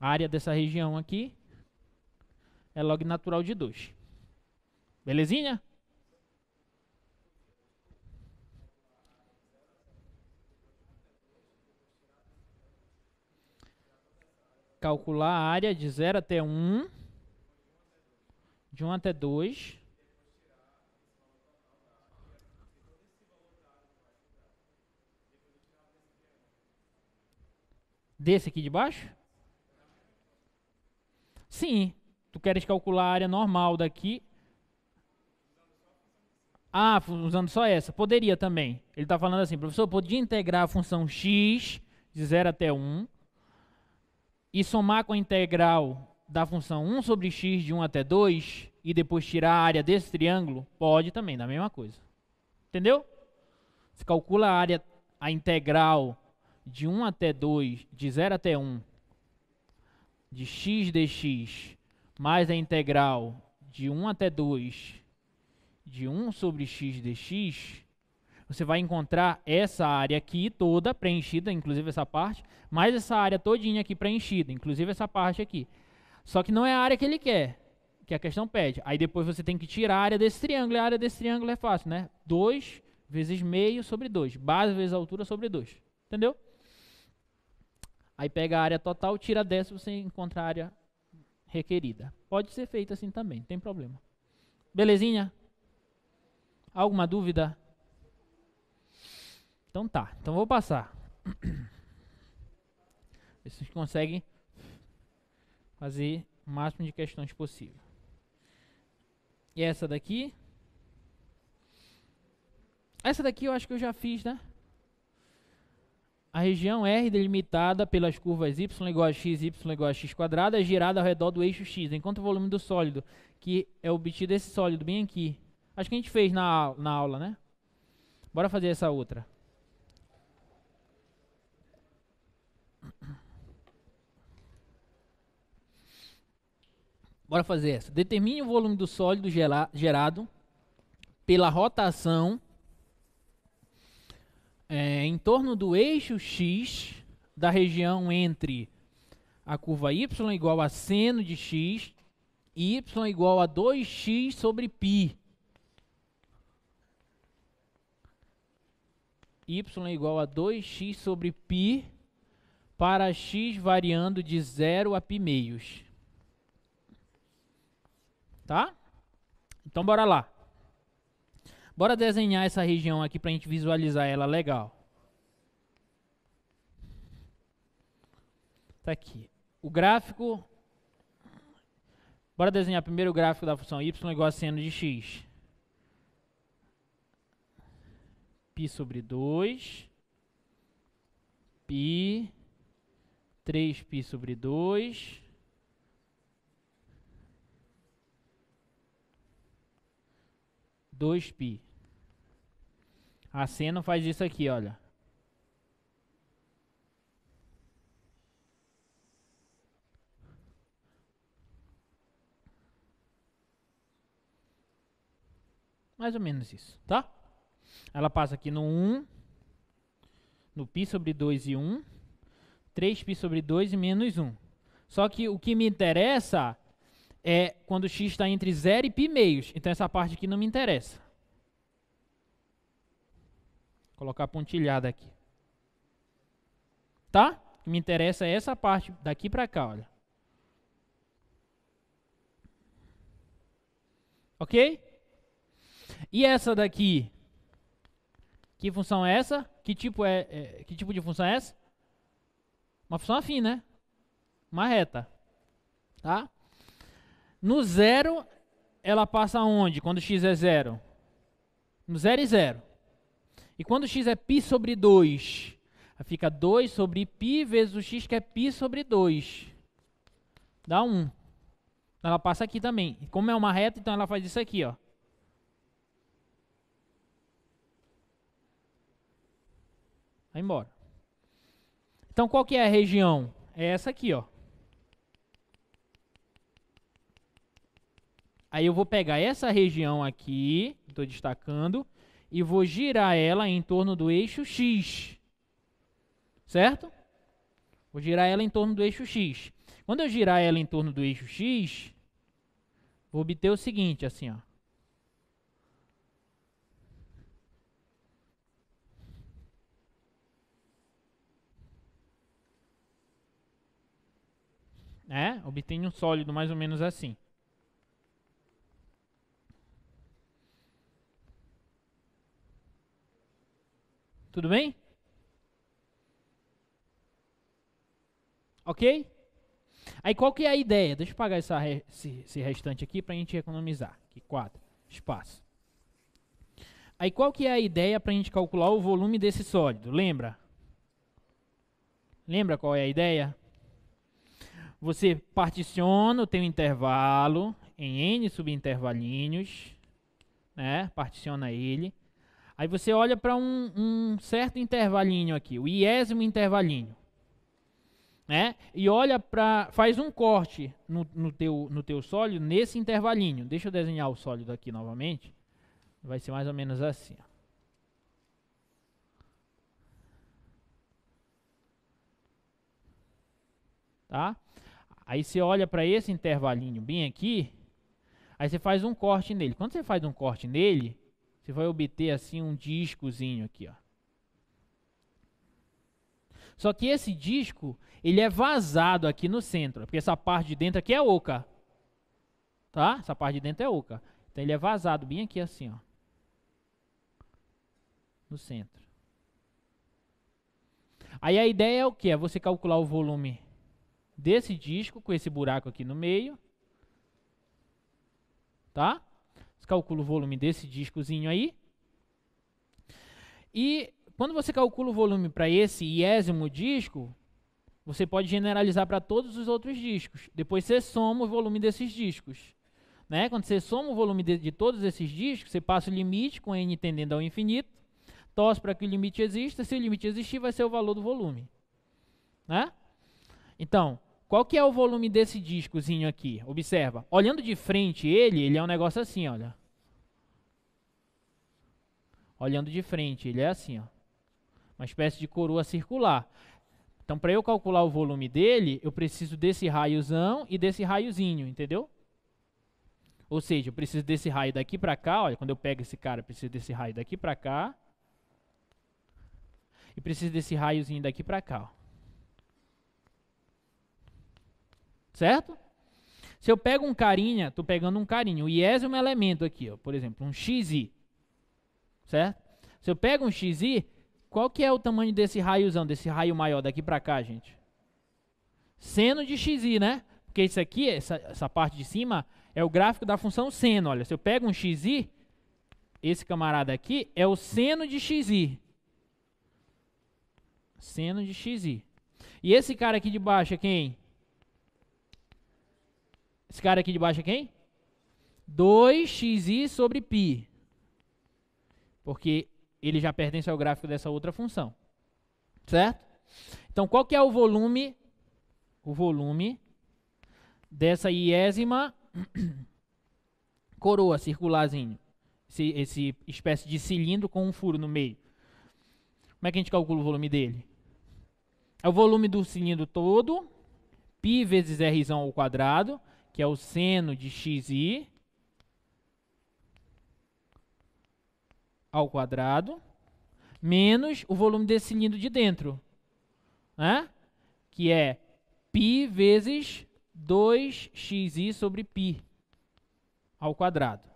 A área dessa região aqui é log natural de 2. Belezinha? calcular a área de 0 até 1, de 1 até 2. Desse aqui de baixo? Sim, tu queres calcular a área normal daqui. Ah, usando só essa. Poderia também. Ele está falando assim, professor, podia integrar a função x de 0 até 1 e somar com a integral da função 1 sobre x de 1 até 2 e depois tirar a área desse triângulo, pode também, a mesma coisa. Entendeu? Você calcula a área, a integral de 1 até 2, de 0 até 1, de x dx, mais a integral de 1 até 2, de 1 sobre x dx, você vai encontrar essa área aqui toda preenchida, inclusive essa parte, mais essa área todinha aqui preenchida, inclusive essa parte aqui. Só que não é a área que ele quer, que a questão pede. Aí depois você tem que tirar a área desse triângulo, e a área desse triângulo é fácil, né? 2 vezes meio sobre 2, base vezes altura sobre 2, entendeu? Aí pega a área total, tira dessa, você encontra a área requerida. Pode ser feito assim também, não tem problema. Belezinha? Alguma dúvida? Então tá, então vou passar. Ver se vocês conseguem fazer o máximo de questões possível. E essa daqui. Essa daqui eu acho que eu já fiz, né? A região R é delimitada pelas curvas y igual a x, y igual a x quadrada, é girada ao redor do eixo x, enquanto o volume do sólido, que é obtido esse sólido bem aqui. Acho que a gente fez na, na aula, né? Bora fazer essa outra. Bora fazer essa. Determine o volume do sólido gerado pela rotação é, em torno do eixo X da região entre a curva y igual a seno de x e y igual a 2x sobre π. y igual a 2x sobre π para x variando de 0 a π meios tá? Então bora lá. Bora desenhar essa região aqui para a gente visualizar ela legal. Tá aqui. O gráfico. Bora desenhar primeiro o gráfico da função y igual a seno de x. π sobre 2, π, 3π sobre 2, 2π. A seno faz isso aqui, olha. Mais ou menos isso, tá? Ela passa aqui no 1, no π sobre 2 e 1, 3π sobre 2 e menos 1. Só que o que me interessa é quando x está entre 0 e π meios. Então essa parte aqui não me interessa. Vou colocar pontilhada aqui. Tá? O que me interessa é essa parte daqui para cá, olha. Ok? E essa daqui? Que função é essa? Que tipo, é, é, que tipo de função é essa? Uma função afim, né? Uma reta. Tá? No zero, ela passa aonde? Quando x é zero? No zero e zero. E quando x é π sobre 2, fica 2 sobre π vezes o x, que é π sobre 2. Dá 1. Um. Ela passa aqui também. E como é uma reta, então ela faz isso aqui, ó. Vai embora. Então qual que é a região? É essa aqui, ó. Aí eu vou pegar essa região aqui, estou destacando, e vou girar ela em torno do eixo X. Certo? Vou girar ela em torno do eixo X. Quando eu girar ela em torno do eixo X, vou obter o seguinte, assim, ó. Né? Obtenho um sólido mais ou menos assim. Tudo bem? Ok? Aí qual que é a ideia? Deixa eu pagar essa, esse, esse restante aqui para a gente economizar. Aqui, 4, espaço. Aí qual que é a ideia para a gente calcular o volume desse sólido? Lembra? Lembra qual é a ideia? Você particiona o teu intervalo em n subintervalinhos, né? Particiona ele. Aí você olha para um, um, certo intervalinho aqui, o iésimo intervalinho. Né? E olha para. faz um corte no, no, teu, no teu sólido nesse intervalinho. Deixa eu desenhar o sólido aqui novamente. Vai ser mais ou menos assim. Tá? Aí você olha para esse intervalinho bem aqui, aí você faz um corte nele. Quando você faz um corte nele, você vai obter assim um discozinho aqui, ó. Só que esse disco, ele é vazado aqui no centro, porque essa parte de dentro aqui é oca. Tá? Essa parte de dentro é oca. Então ele é vazado bem aqui assim, ó. No centro. Aí a ideia é o que? É você calcular o volume desse disco com esse buraco aqui no meio. Tá? calcula o volume desse discozinho aí. E quando você calcula o volume para esse iésimo disco, você pode generalizar para todos os outros discos. Depois você soma o volume desses discos. Né? Quando você soma o volume de, de todos esses discos, você passa o limite com n tendendo ao infinito, torce para que o limite exista, se o limite existir, vai ser o valor do volume. Né? Então, qual que é o volume desse discozinho aqui? Observa. Olhando de frente ele, ele é um negócio assim, olha. Olhando de frente, ele é assim, ó. Uma espécie de coroa circular. Então, para eu calcular o volume dele, eu preciso desse raiozão e desse raiozinho, entendeu? Ou seja, eu preciso desse raio daqui para cá, olha, quando eu pego esse cara, eu preciso desse raio daqui para cá. E preciso desse raiozinho daqui para cá, ó. Certo? Se eu pego um carinha, estou pegando um carinha. O IES é um elemento aqui, ó, por exemplo, um XI. Certo? Se eu pego um XI, qual que é o tamanho desse raiozão, desse raio maior daqui para cá, gente? Seno de XI, né? Porque isso aqui, essa, essa parte de cima, é o gráfico da função seno. Olha, se eu pego um XI, esse camarada aqui é o seno de XI. Seno de XI. E esse cara aqui de baixo é quem? Esse cara aqui de baixo é quem? 2xi sobre π. Porque ele já pertence ao gráfico dessa outra função. Certo? Então, qual que é o volume? O volume dessa iésima coroa circularzinho. Esse, esse espécie de cilindro com um furo no meio. Como é que a gente calcula o volume dele? É o volume do cilindro todo, π vezes r ao quadrado, que é o seno de xi ao quadrado, menos o volume desse cilindro de dentro, né? que é π vezes 2xi sobre π ao quadrado.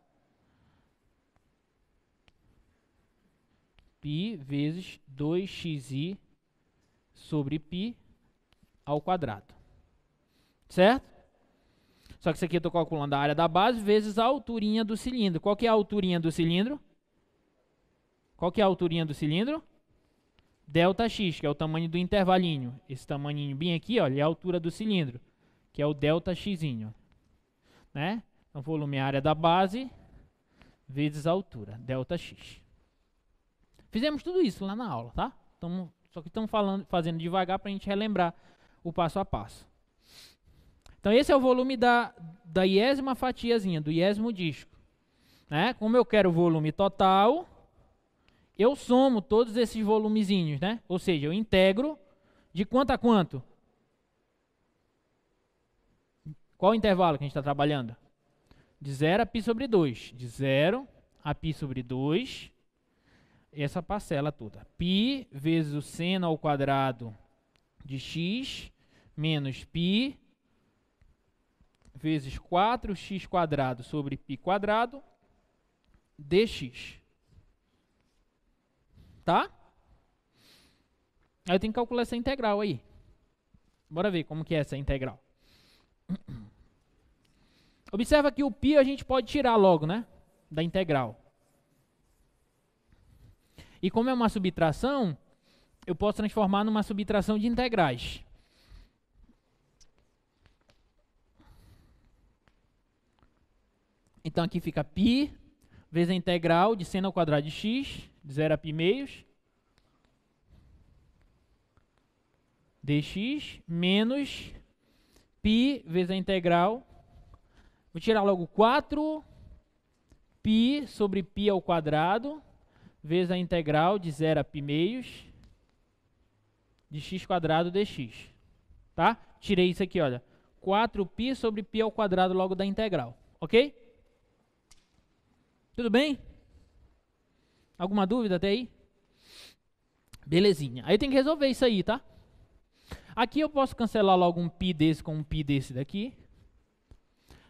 π vezes 2xi sobre π ao quadrado. Certo? Só que isso aqui eu estou calculando a área da base vezes a alturinha do cilindro. Qual que é a alturinha do cilindro? Qual que é a alturinha do cilindro? Delta x, que é o tamanho do intervalinho. Esse tamanhinho bem aqui, olha, é a altura do cilindro, que é o delta xzinho. Né? Então, volume é área da base vezes a altura, delta x. Fizemos tudo isso lá na aula, tá? Tamo, só que estamos fazendo devagar para a gente relembrar o passo a passo. Então esse é o volume da, da iésima fatiazinha, do iésimo disco. Né? Como eu quero o volume total, eu somo todos esses volumezinhos, né? Ou seja, eu integro de quanto a quanto? Qual o intervalo que a gente está trabalhando? De 0 a π sobre 2. De 0 a π sobre 2, essa parcela toda. π vezes o seno ao quadrado de x menos π vezes 4 quadrado sobre quadrado dx. Tá? Aí eu tenho que calcular essa integral aí. Bora ver como que é essa integral. [CLEARS THROAT] Observa que o π a gente pode tirar logo, né? Da integral. E como é uma subtração, eu posso transformar numa subtração de integrais. Então aqui fica π vezes a integral de seno ao quadrado de x, de 0 a π meios, dx menos π vezes a integral. Vou tirar logo 4 π sobre π ao quadrado vezes a integral de 0 a π meios de x quadrado dx. Tá? Tirei isso aqui, olha. 4π sobre π ao quadrado logo da integral, ok? Tudo bem? Alguma dúvida até aí? Belezinha. Aí tem que resolver isso aí, tá? Aqui eu posso cancelar logo um pi desse com um pi desse daqui.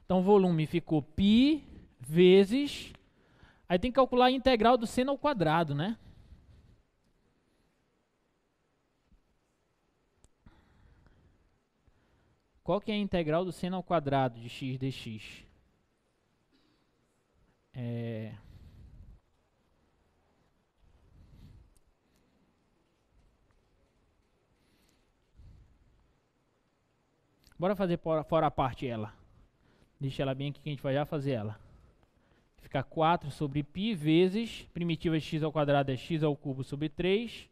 Então o volume ficou pi vezes... Aí tem que calcular a integral do seno ao quadrado, né? Qual que é a integral do seno ao quadrado de x dx? É... Bora fazer fora a parte ela. Deixa ela bem aqui que a gente vai já fazer ela. Fica 4 sobre π vezes primitiva de x ao quadrado é x ao cubo sobre 3.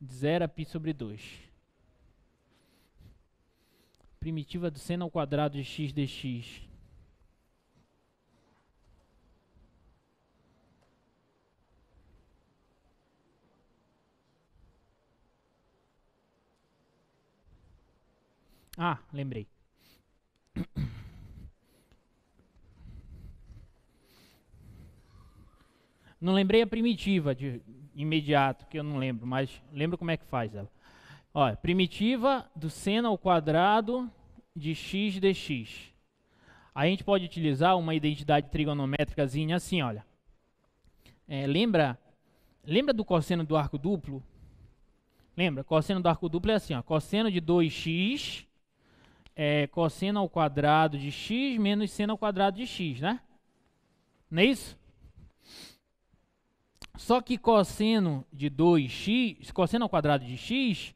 De 0 a π sobre 2. Primitiva do seno ao quadrado de x dx Ah, lembrei. Não lembrei a primitiva de imediato, que eu não lembro, mas lembro como é que faz ela. Olha, primitiva do seno ao quadrado de x dx. A gente pode utilizar uma identidade trigonométricazinha assim, olha. É, lembra, lembra do cosseno do arco duplo? Lembra? Cosseno do arco duplo é assim, ó. Cosseno de 2x é, cosseno ao quadrado de x menos seno ao quadrado de x, né? Não é isso? Só que cosseno de 2x, cosseno ao quadrado de x,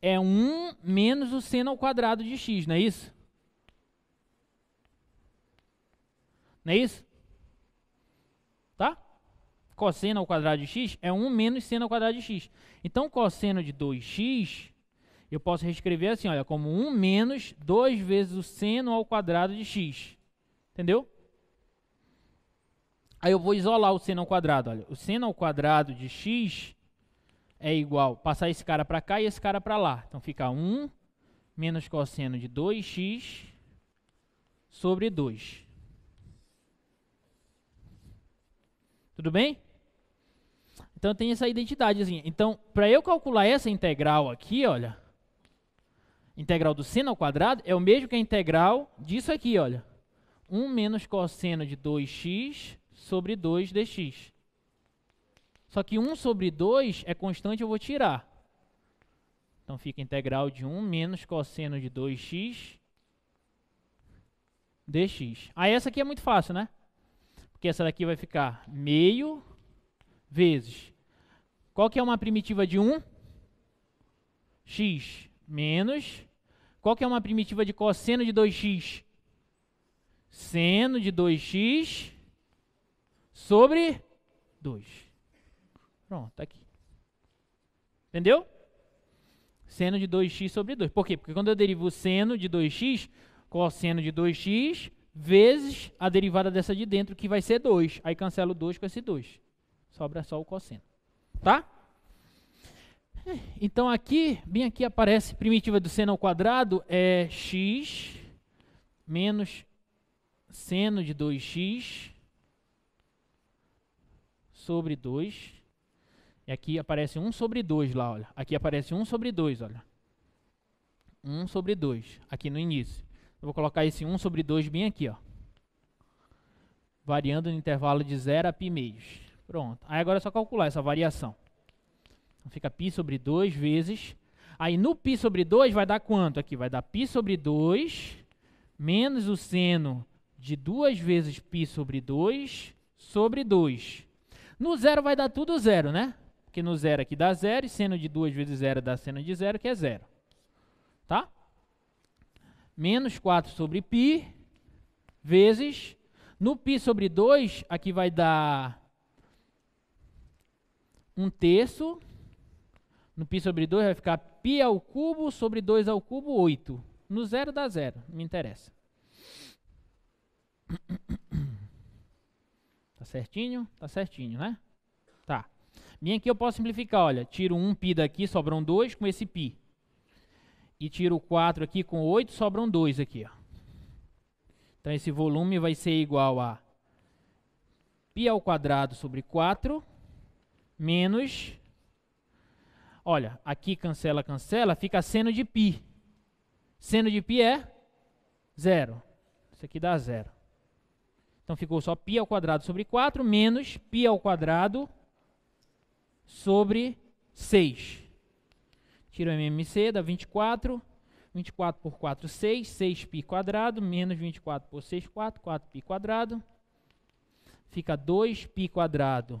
é 1 menos o seno ao quadrado de x, não é isso? Não é isso? Tá? Cosseno ao quadrado de x é 1 menos seno ao quadrado de x. Então, cosseno de 2x eu posso reescrever assim, olha, como 1 menos 2 vezes o seno ao quadrado de x. Entendeu? Aí eu vou isolar o seno ao quadrado. Olha, o seno ao quadrado de x é igual, passar esse cara para cá e esse cara para lá. Então fica 1 menos cosseno de 2x sobre 2. Tudo bem? Então tem essa identidadezinha. Assim. Então, para eu calcular essa integral aqui, olha, integral do seno ao quadrado é o mesmo que a integral disso aqui, olha. 1 menos cosseno de 2x sobre 2 dx. Só que 1 sobre 2 é constante, eu vou tirar. Então fica integral de 1 menos cosseno de 2x dx. ah, essa aqui é muito fácil, né? Porque essa daqui vai ficar meio vezes. Qual que é uma primitiva de 1? x menos qual que é uma primitiva de cosseno de 2x? Seno de 2x sobre 2. Pronto, tá aqui. Entendeu? Seno de 2x sobre 2. Por quê? Porque quando eu derivo seno de 2x, cosseno de 2x vezes a derivada dessa de dentro, que vai ser 2. Aí cancelo 2 com esse 2. Sobra só o cosseno. Tá? Então aqui, bem aqui aparece primitiva do seno ao quadrado é x menos seno de 2x sobre 2. E aqui aparece 1 sobre 2 lá, olha. Aqui aparece 1 sobre 2, olha. 1 sobre 2, aqui no início. Eu vou colocar esse 1 sobre 2 bem aqui, ó. Variando no intervalo de 0 a π meios. Pronto. Aí agora é só calcular essa variação. Então fica π sobre 2 vezes. Aí no π sobre 2 vai dar quanto aqui? Vai dar π sobre 2 menos o seno de 2 vezes π sobre 2 sobre 2. No zero vai dar tudo zero, né? Porque no zero aqui dá zero, e seno de 2 vezes zero dá seno de zero, que é zero. Tá? Menos 4 sobre π vezes... No π sobre 2, aqui vai dar 1 terço no π sobre 2 vai ficar π ao cubo sobre 2 ao cubo, 8. No zero dá zero, não me interessa. [COUGHS] Tá certinho? Tá certinho, né? Tá. Minha aqui eu posso simplificar, olha. Tiro 1 π daqui, sobram 2 com esse π. E tiro 4 aqui com 8, sobram 2 aqui, ó. Então esse volume vai ser igual a π sobre 4 menos Olha, aqui cancela, cancela, fica seno de π. Seno de π é zero. Isso aqui dá zero. Então ficou só π ao quadrado sobre 4 menos π ao quadrado sobre 6. Tira o MMC, dá 24. 24 por 4, 6. 6π quadrado menos 24 por 6, 4. 4π quadrado. Fica 2π quadrado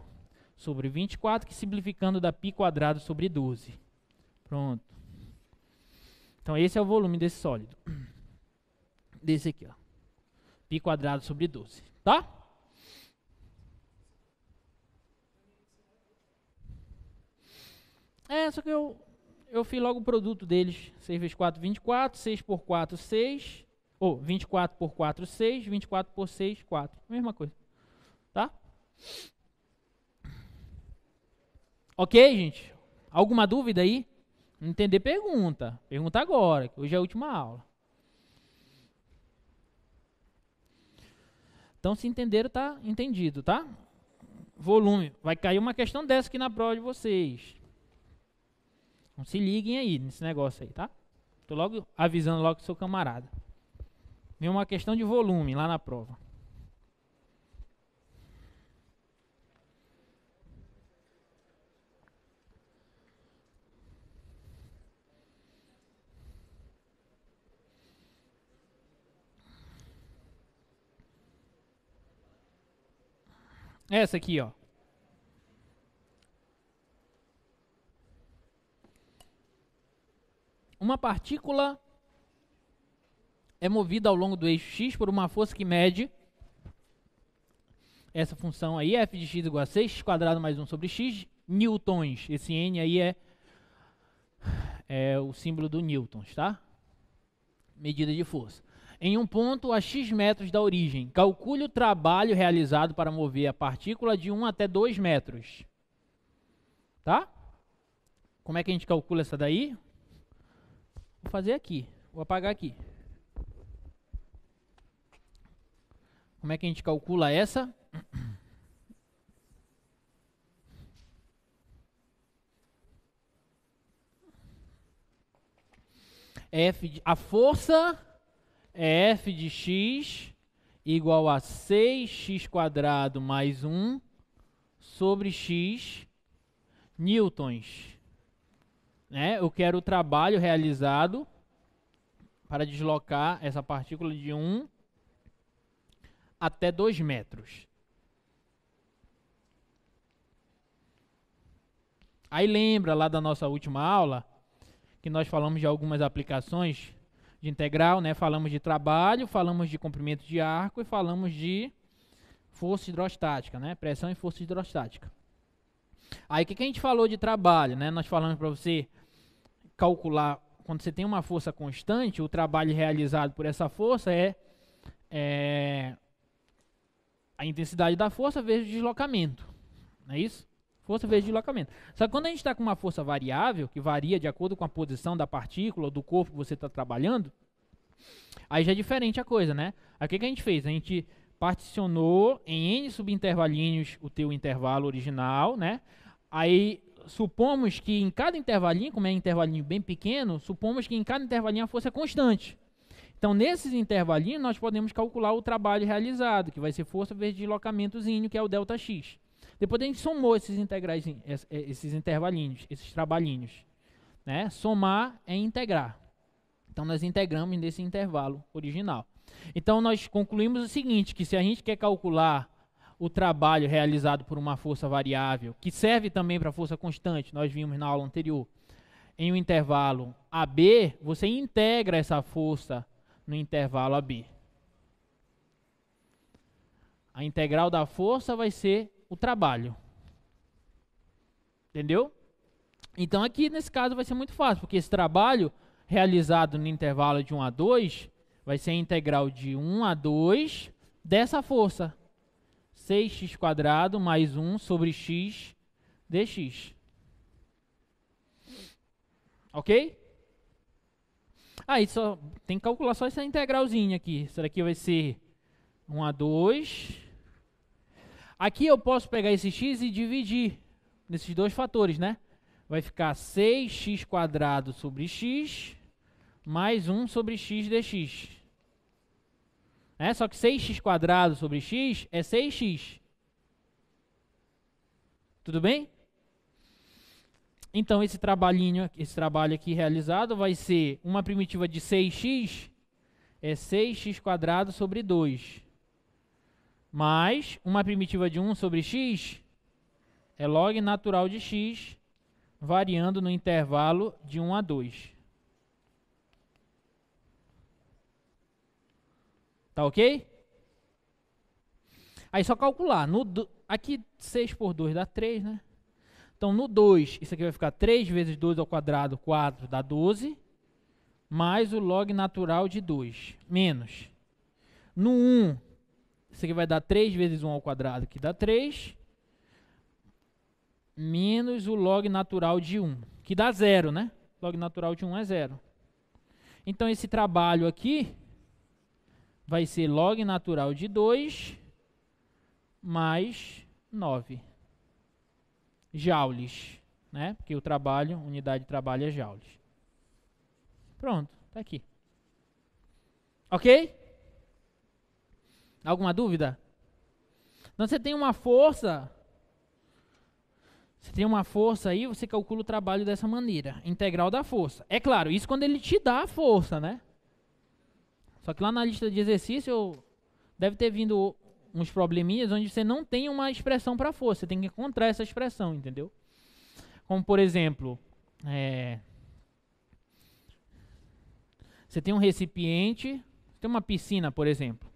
sobre 24, que simplificando dá π quadrado sobre 12. Pronto. Então esse é o volume desse sólido. Desse aqui, ó. π quadrado sobre 12, tá? É, só que eu, eu fiz logo o produto deles. 6 vezes 4, 24. 6 por 4, 6. Ou oh, 24 por 4, 6. 24 por 6, 4. Mesma coisa. Tá? Ok, gente? Alguma dúvida aí? Entender, pergunta. Pergunta agora, que hoje é a última aula. Então, se entenderam, tá entendido, tá? Volume. Vai cair uma questão dessa aqui na prova de vocês. Então, se liguem aí nesse negócio aí, tá? Tô logo avisando logo seu camarada. Vem uma questão de volume lá na prova. Essa aqui, ó. Uma partícula é movida ao longo do eixo x por uma força que mede essa função aí, f de x igual a 6 quadrado mais 1 sobre x, newtons. Esse n aí é, é o símbolo do newtons, tá? Medida de força em um ponto a x metros da origem. Calcule o trabalho realizado para mover a partícula de 1 até 2 metros. Tá? Como é que a gente calcula essa daí? Vou fazer aqui. Vou apagar aqui. Como é que a gente calcula essa? F, a força é f de x igual a 6 quadrado mais 1 sobre x newtons. Né? Eu quero o trabalho realizado para deslocar essa partícula de 1 até 2 metros. Aí lembra lá da nossa última aula que nós falamos de algumas aplicações de integral, né? Falamos de trabalho, falamos de comprimento de arco e falamos de força hidrostática, né? Pressão e força hidrostática. Aí o que, que a gente falou de trabalho, né? Nós falamos para você calcular quando você tem uma força constante, o trabalho realizado por essa força é, é a intensidade da força vezes o deslocamento. Não é isso? Força vezes deslocamento. Só que quando a gente está com uma força variável, que varia de acordo com a posição da partícula ou do corpo que você está trabalhando, aí já é diferente a coisa, né? Aí o que, que a gente fez? A gente particionou em N subintervalinhos o teu intervalo original, né? Aí supomos que em cada intervalinho, como é um intervalinho bem pequeno, supomos que em cada intervalinho a força é constante. Então, nesses intervalinhos, nós podemos calcular o trabalho realizado, que vai ser força vezes deslocamentozinho, que é o delta x. Depois a gente somou esses integrais, eh, esses intervalinhos, esses trabalhinhos. Né? Somar é integrar. Então nós integramos nesse intervalo original. Então nós concluímos o seguinte, que se a gente quer calcular o trabalho realizado por uma força variável, que serve também para força constante, nós vimos na aula anterior, em um intervalo AB, você integra essa força no intervalo AB. A integral da força vai ser o trabalho. Entendeu? Então aqui nesse caso vai ser muito fácil, porque esse trabalho realizado no intervalo de 1 a 2 vai ser integral de 1 a 2 dessa força. 6x² mais 1 sobre x dx. Ok? Aí ah, só tem que calcular só essa integralzinha aqui. Será que vai ser 1 a 2 Aqui eu posso pegar esse x e dividir nesses dois fatores, né? Vai ficar 6x quadrado sobre x mais 1 sobre x dx. É, só que 6x quadrado sobre x é 6x. Tudo bem? Então esse trabalhinho, esse trabalho aqui realizado vai ser uma primitiva de 6x é 6x quadrado sobre 2 mais uma primitiva de 1 sobre x é log natural de x variando no intervalo de 1 a 2. Tá ok? Aí só calcular. No do, aqui 6 por 2 dá 3, né? Então no 2, isso aqui vai ficar 3 vezes 2 ao quadrado, 4 dá 12. Mais o log natural de 2, menos. No 1, isso aqui vai dar 3 vezes 1 ao quadrado, que dá 3. Menos o log natural de 1, que dá zero, né? Log natural de 1 é zero. Então, esse trabalho aqui vai ser log natural de 2 mais 9 joules, né? Porque o trabalho, unidade de trabalho é joules. Pronto, tá aqui. Ok? Alguma dúvida? Então você tem uma força. Você tem uma força aí, você calcula o trabalho dessa maneira. Integral da força. É claro, isso quando ele te dá a força, né? Só que lá na lista de exercício deve ter vindo uns probleminhas onde você não tem uma expressão para força. Você tem que encontrar essa expressão, entendeu? Como por exemplo, é, você tem um recipiente, tem uma piscina, por exemplo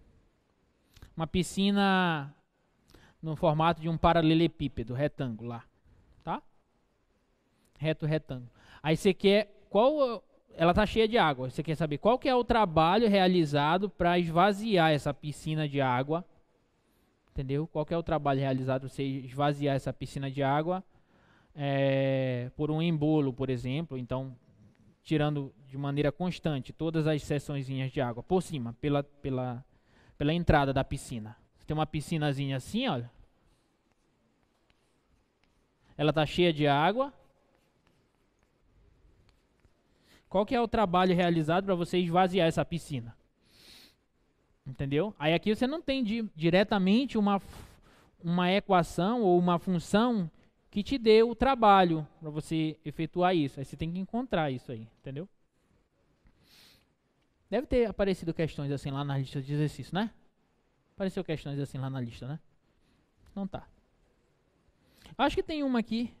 uma piscina no formato de um paralelepípedo, retangular, tá? Reto, retângulo. Aí você quer qual ela está cheia de água. Você quer saber qual que é o trabalho realizado para esvaziar essa piscina de água? Entendeu? Qual que é o trabalho realizado para você esvaziar essa piscina de água é, por um embolo, por exemplo? Então, tirando de maneira constante todas as seçõeszinhas de água por cima, pela, pela pela entrada da piscina. Você tem uma piscinazinha assim, olha. Ela está cheia de água. Qual que é o trabalho realizado para você esvaziar essa piscina? Entendeu? Aí aqui você não tem di diretamente uma, uma equação ou uma função que te dê o trabalho para você efetuar isso. Aí você tem que encontrar isso aí, entendeu? Deve ter aparecido questões assim lá na lista de exercícios, né? Apareceu questões assim lá na lista, né? Não tá. Acho que tem uma aqui.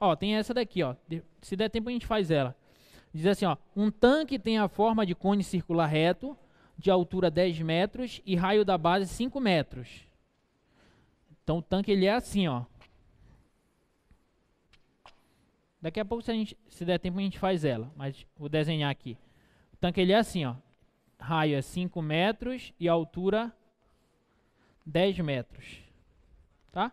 Ó, tem essa daqui, ó. Se der tempo a gente faz ela. Diz assim, ó. Um tanque tem a forma de cone circular reto, de altura 10 metros e raio da base 5 metros. Então o tanque ele é assim, ó. Daqui a pouco, se, a gente, se der tempo, a gente faz ela. Mas vou desenhar aqui. Então que ele é assim, ó. Raio é 5 metros e altura 10 metros. Tá?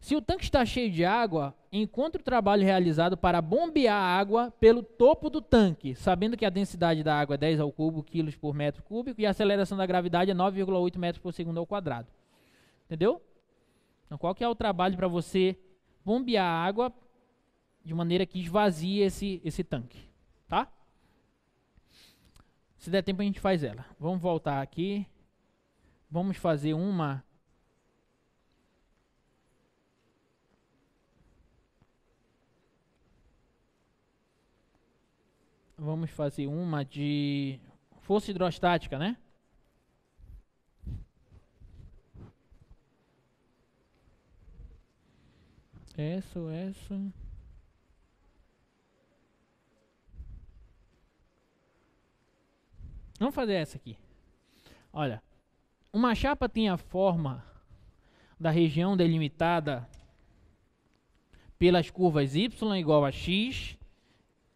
Se o tanque está cheio de água, encontre o trabalho realizado para bombear a água pelo topo do tanque, sabendo que a densidade da água é 10 ao cubo quilos por metro cúbico e a aceleração da gravidade é 9,8 metros por segundo ao quadrado. Entendeu? Então, qual que é o trabalho para você bombear a água de maneira que esvazie esse, esse tanque? Se der tempo, a gente faz ela. Vamos voltar aqui. Vamos fazer uma... Vamos fazer uma de força hidrostática, né? Isso, isso. Vamos fazer essa aqui. Olha, uma chapa tem a forma da região delimitada pelas curvas y igual a x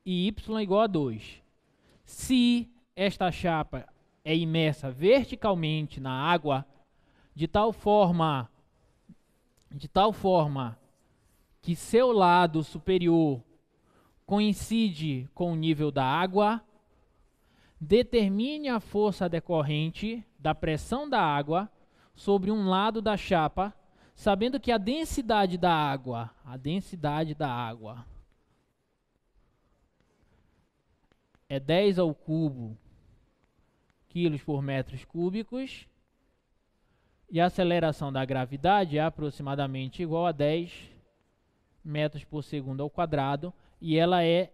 e y igual a 2. Se esta chapa é imersa verticalmente na água, de tal forma de tal forma que seu lado superior coincide com o nível da água, Determine a força decorrente da pressão da água sobre um lado da chapa, sabendo que a densidade da água, a densidade da água é 10 ao cubo quilos por metros cúbicos e a aceleração da gravidade é aproximadamente igual a 10 metros por segundo ao quadrado e ela é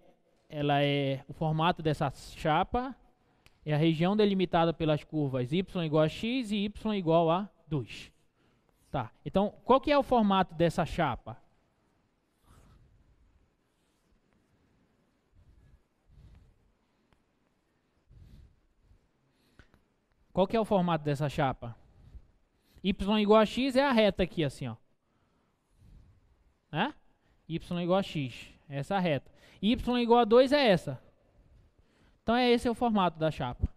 ela é o formato dessa chapa é a região delimitada pelas curvas y igual a x e y igual a 2. Tá, então qual que é o formato dessa chapa? Qual que é o formato dessa chapa? y igual a x é a reta aqui, assim, ó. Né? y igual a x, essa é essa reta. y igual a 2 é essa. Então é esse é o formato da chapa.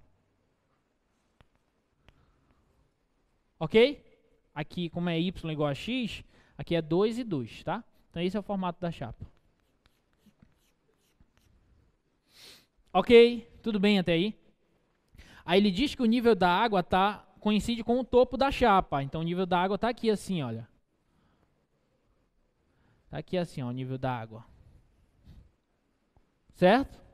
Ok? Aqui, como é y igual a x, aqui é 2 e 2, tá? Então esse é o formato da chapa. Ok? Tudo bem até aí? Aí ele diz que o nível da água tá coincide com o topo da chapa. Então o nível da água está aqui assim, olha. Está aqui assim, ó, o nível da água. Certo?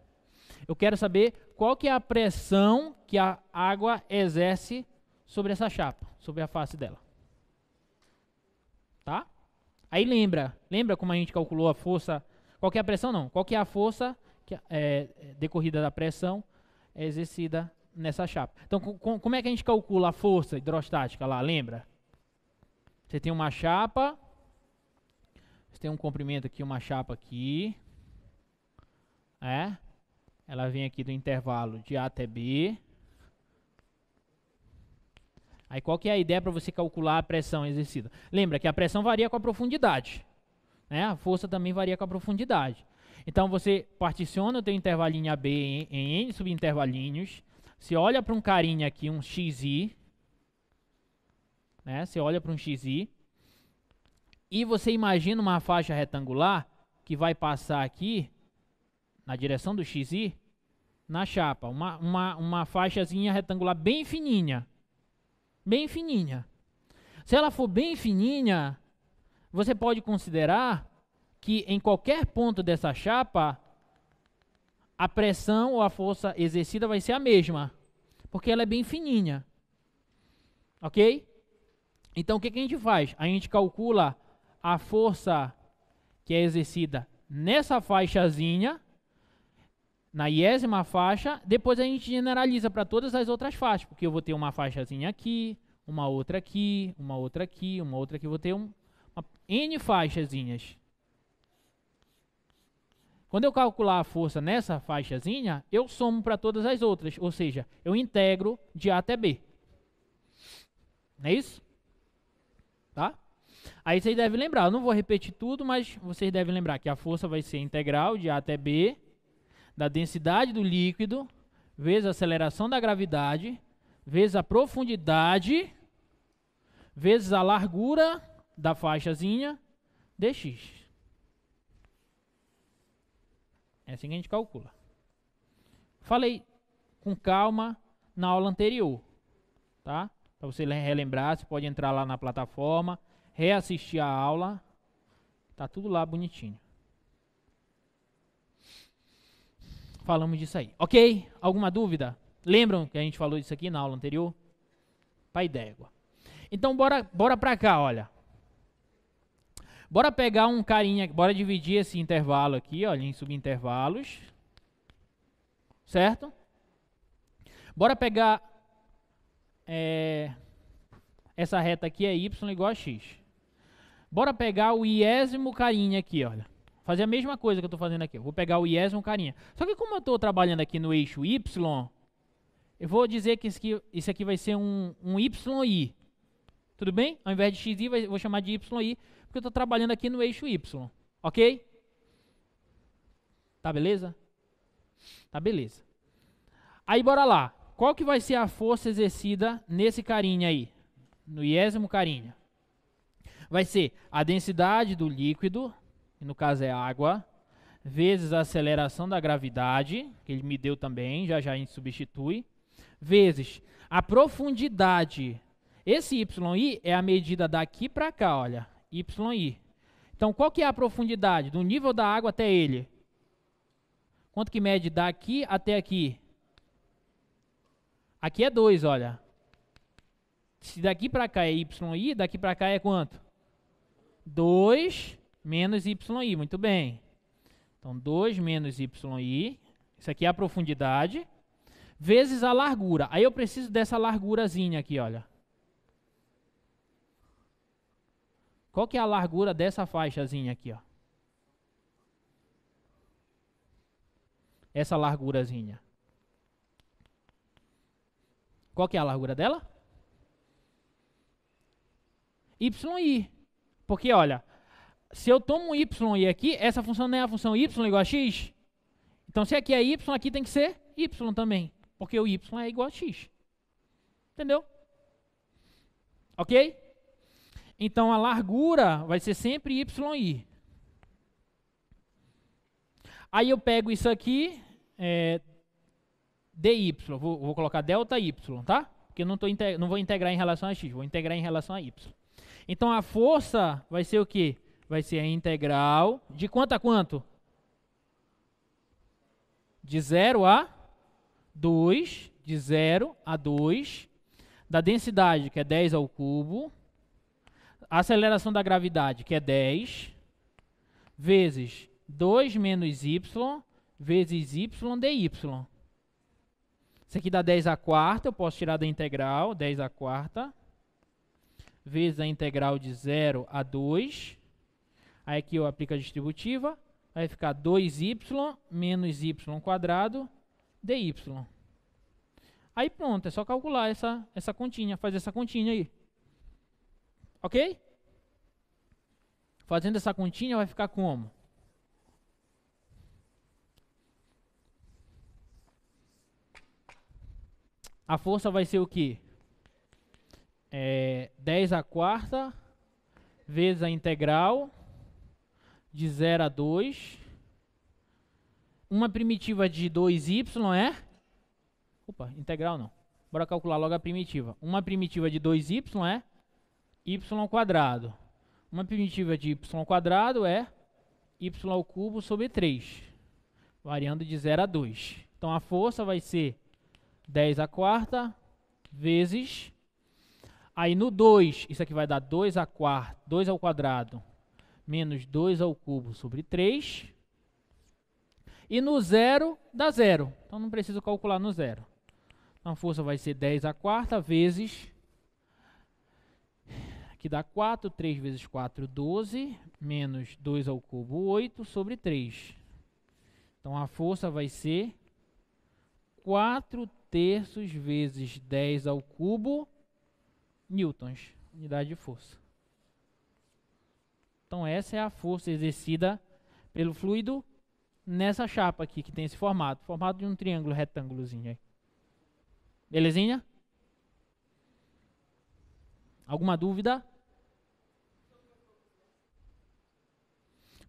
Eu quero saber qual que é a pressão que a água exerce sobre essa chapa, sobre a face dela. Tá? Aí lembra, lembra como a gente calculou a força, qual que é a pressão não, qual que é a força que, é, decorrida da pressão exercida nessa chapa. Então com, como é que a gente calcula a força hidrostática lá, lembra? Você tem uma chapa, você tem um comprimento aqui, uma chapa aqui, é, ela vem aqui do intervalo de A até B. Aí qual que é a ideia para você calcular a pressão exercida? Lembra que a pressão varia com a profundidade. Né? A força também varia com a profundidade. Então você particiona o seu intervalinho AB em, em N subintervalinhos. Você olha para um carinha aqui, um XI. Né? Você olha para um XI. E você imagina uma faixa retangular que vai passar aqui na direção do XI na chapa. Uma, uma, uma faixazinha retangular bem fininha. Bem fininha. Se ela for bem fininha, você pode considerar que em qualquer ponto dessa chapa, a pressão ou a força exercida vai ser a mesma. Porque ela é bem fininha. Ok? Então o que, que a gente faz? A gente calcula a força que é exercida nessa faixazinha na iésima faixa, depois a gente generaliza para todas as outras faixas, porque eu vou ter uma faixazinha aqui, uma outra aqui, uma outra aqui, uma outra aqui, vou ter um, uma, N faixazinhas. Quando eu calcular a força nessa faixazinha, eu somo para todas as outras, ou seja, eu integro de A até B. Não é isso? Tá? Aí vocês devem lembrar, eu não vou repetir tudo, mas vocês devem lembrar que a força vai ser integral de A até B da densidade do líquido, vezes a aceleração da gravidade, vezes a profundidade, vezes a largura da faixazinha dx. É assim que a gente calcula. Falei com calma na aula anterior, tá? Para você relembrar, você pode entrar lá na plataforma, reassistir a aula. Tá tudo lá bonitinho. falamos disso aí. Ok? Alguma dúvida? Lembram que a gente falou disso aqui na aula anterior? Pai d'égua. Então, bora, bora pra cá, olha. Bora pegar um carinha, bora dividir esse intervalo aqui, olha, em subintervalos. Certo? Bora pegar é, essa reta aqui é y igual a x. Bora pegar o iésimo carinha aqui, olha. Fazer a mesma coisa que eu estou fazendo aqui. Eu vou pegar o yes e um carinha. Só que como eu estou trabalhando aqui no eixo y, eu vou dizer que isso aqui, isso aqui vai ser um, um yi. Tudo bem? Ao invés de xi, vou chamar de yi, porque eu estou trabalhando aqui no eixo y. Ok? Tá beleza? Tá beleza. Aí bora lá. Qual que vai ser a força exercida nesse carinha aí? No iésimo carinha. Vai ser a densidade do líquido que no caso é água, vezes a aceleração da gravidade, que ele me deu também, já já a gente substitui, vezes a profundidade. Esse YI é a medida daqui para cá, olha, YI. Então, qual que é a profundidade do nível da água até ele? Quanto que mede daqui até aqui? Aqui é 2, olha. Se daqui para cá é YI, daqui para cá é quanto? 2 menos YI, muito bem. Então, 2 menos YI, isso aqui é a profundidade, vezes a largura. Aí eu preciso dessa largurazinha aqui, olha. Qual que é a largura dessa faixazinha aqui, ó? Essa largurazinha. Qual que é a largura dela? YI. Porque, olha, se eu tomo um y e aqui, essa função não é a função y igual a x? Então, se aqui é y, aqui tem que ser y também. Porque o y é igual a x. Entendeu? Ok? Então, a largura vai ser sempre yi. Aí eu pego isso aqui, é, dy, vou, vou, colocar delta y, tá? Porque eu não, tô, não vou integrar em relação a x, vou integrar em relação a y. Então, a força vai ser o quê? vai ser a integral de quanto a quanto? De 0 a 2, de 0 a 2, da densidade, que é 10 ao cubo, a aceleração da gravidade, que é 10, vezes 2 menos y, vezes y dy. Isso aqui dá 10 a quarta, eu posso tirar da integral, 10 a quarta, vezes a integral de 0 a 2, Aí aqui eu aplico a distributiva, vai ficar 2y menos y quadrado dy. Aí pronto, é só calcular essa, essa continha, fazer essa continha aí. Ok? Fazendo essa continha vai ficar como? A força vai ser o quê? É, 10 a quarta vezes a integral de 0 a 2. Uma primitiva de 2y é... Opa, integral não. Bora calcular logo a primitiva. Uma primitiva de 2y é y quadrado. Uma primitiva de y quadrado é y ao cubo sobre 3, variando de 0 a 2. Então a força vai ser 10 a quarta vezes. Aí no 2, isso aqui vai dar 2 a quarta, 2 ao quadrado menos 2 ao cubo sobre 3. E no zero, dá zero. Então não preciso calcular no zero. Então a força vai ser 10 a quarta vezes... Aqui dá 4, 3 vezes 4, 12, menos 2 ao cubo, 8, sobre 3. Então a força vai ser 4 terços vezes 10 ao cubo, newtons, unidade de força. Então essa é a força exercida pelo fluido nessa chapa aqui que tem esse formato, formato de um triângulo retângulozinho aí. Belezinha? Alguma dúvida?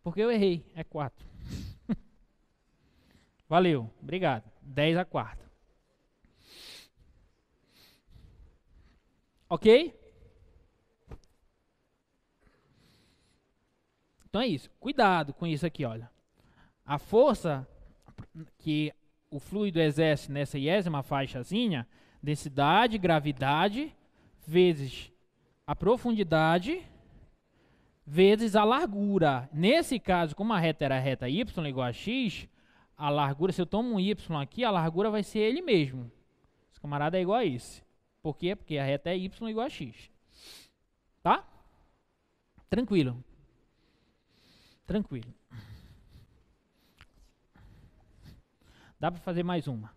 Porque eu errei, é 4. [LAUGHS] Valeu, obrigado. 10 a quarta. Ok? Então é isso. Cuidado com isso aqui, olha. A força que o fluido exerce nessa iésima faixazinha, densidade, gravidade, vezes a profundidade, vezes a largura. Nesse caso, como a reta era reta y igual a x, a largura, se eu tomo um y aqui, a largura vai ser ele mesmo. Esse camarada é igual a esse. Por quê? Porque a reta é y igual a x. Tá? Tranquilo. Tranquilo. Dá para fazer mais uma.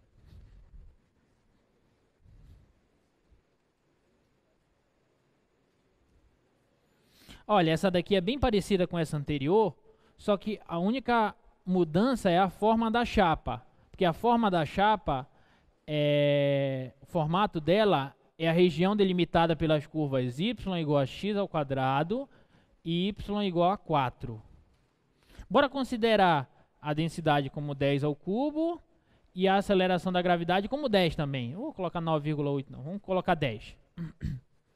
Olha, essa daqui é bem parecida com essa anterior, só que a única mudança é a forma da chapa. Porque a forma da chapa, é, o formato dela é a região delimitada pelas curvas y igual a x ao quadrado e y igual a 4. Bora considerar a densidade como 10 ao cubo e a aceleração da gravidade como 10 também. vou colocar 9,8 não, vamos colocar 10.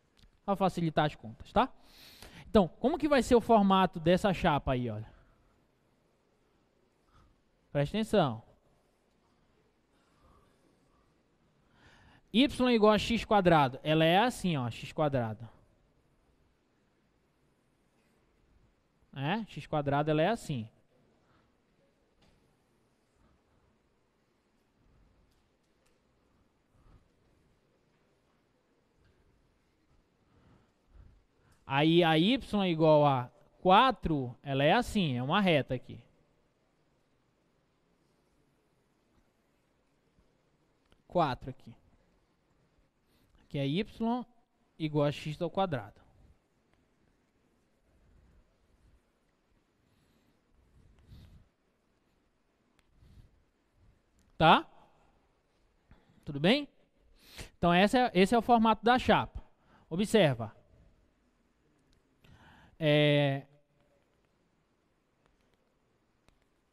[COUGHS] para facilitar as contas, tá? Então, como que vai ser o formato dessa chapa aí, olha? Presta atenção. Y igual a x quadrado. Ela é assim, ó, x quadrado. né? x quadrado ela é assim. Aí a y é igual a 4, ela é assim, é uma reta aqui. Quatro aqui. Que é y igual a x ao quadrado. tá? Tudo bem? Então é, esse é o formato da chapa. Observa. É,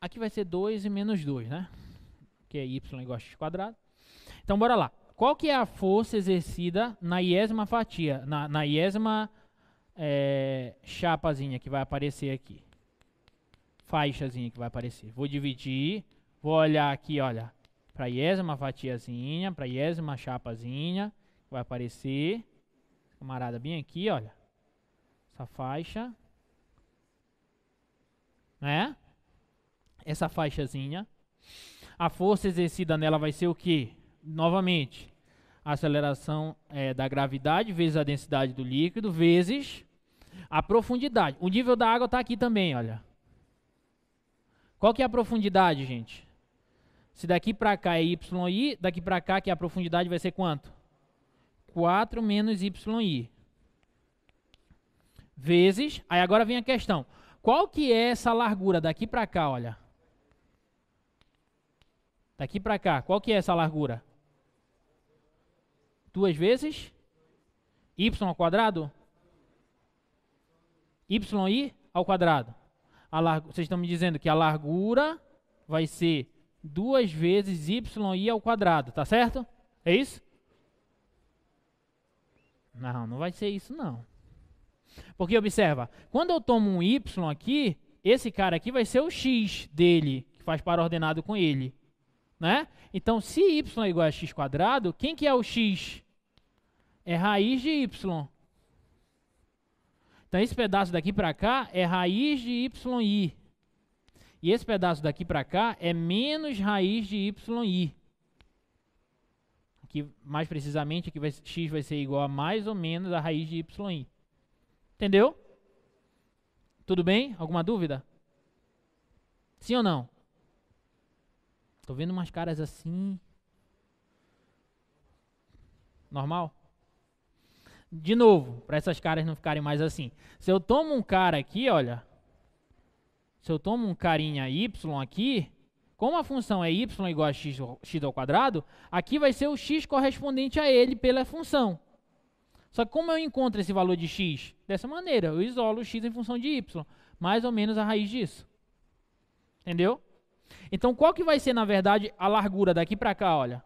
aqui vai ser 2 e menos 2, né? Que é y igual a x quadrado. Então bora lá. Qual que é a força exercida na iésima fatia, na, na iésima é, chapazinha que vai aparecer aqui? Faixazinha que vai aparecer. Vou dividir, vou olhar aqui, olha para IES uma fatiazinha, para IES uma chapazinha, vai aparecer, camarada, bem aqui, olha, essa faixa, né? Essa faixazinha. A força exercida nela vai ser o que? Novamente, a aceleração é, da gravidade vezes a densidade do líquido vezes a profundidade. O nível da água está aqui também, olha. Qual que é a profundidade, gente? Se daqui para cá é YI, daqui para cá, que é a profundidade, vai ser quanto? 4 menos YI. Vezes, aí agora vem a questão. Qual que é essa largura daqui para cá, olha? Daqui para cá, qual que é essa largura? Duas vezes? Y ao quadrado? y ao quadrado. Vocês estão me dizendo que a largura vai ser 2 vezes y ao quadrado, tá certo? É isso? Não, não vai ser isso não. Porque observa, quando eu tomo um y aqui, esse cara aqui vai ser o x dele, que faz par ordenado com ele, né? Então, se y é igual a x quadrado, quem que é o x? É raiz de y. Então, esse pedaço daqui para cá é raiz de yi, e esse pedaço daqui para cá é menos raiz de yi. Que mais precisamente aqui vai, x vai ser igual a mais ou menos a raiz de yi. Entendeu? Tudo bem? Alguma dúvida? Sim ou não? Tô vendo umas caras assim. Normal? De novo, para essas caras não ficarem mais assim. Se eu tomo um cara aqui, olha, se eu tomo um carinha y aqui, como a função é y igual a x, x ao quadrado, aqui vai ser o x correspondente a ele pela função. Só que como eu encontro esse valor de x? Dessa maneira, eu isolo o x em função de y, mais ou menos a raiz disso. Entendeu? Então, qual que vai ser, na verdade, a largura daqui para cá, olha?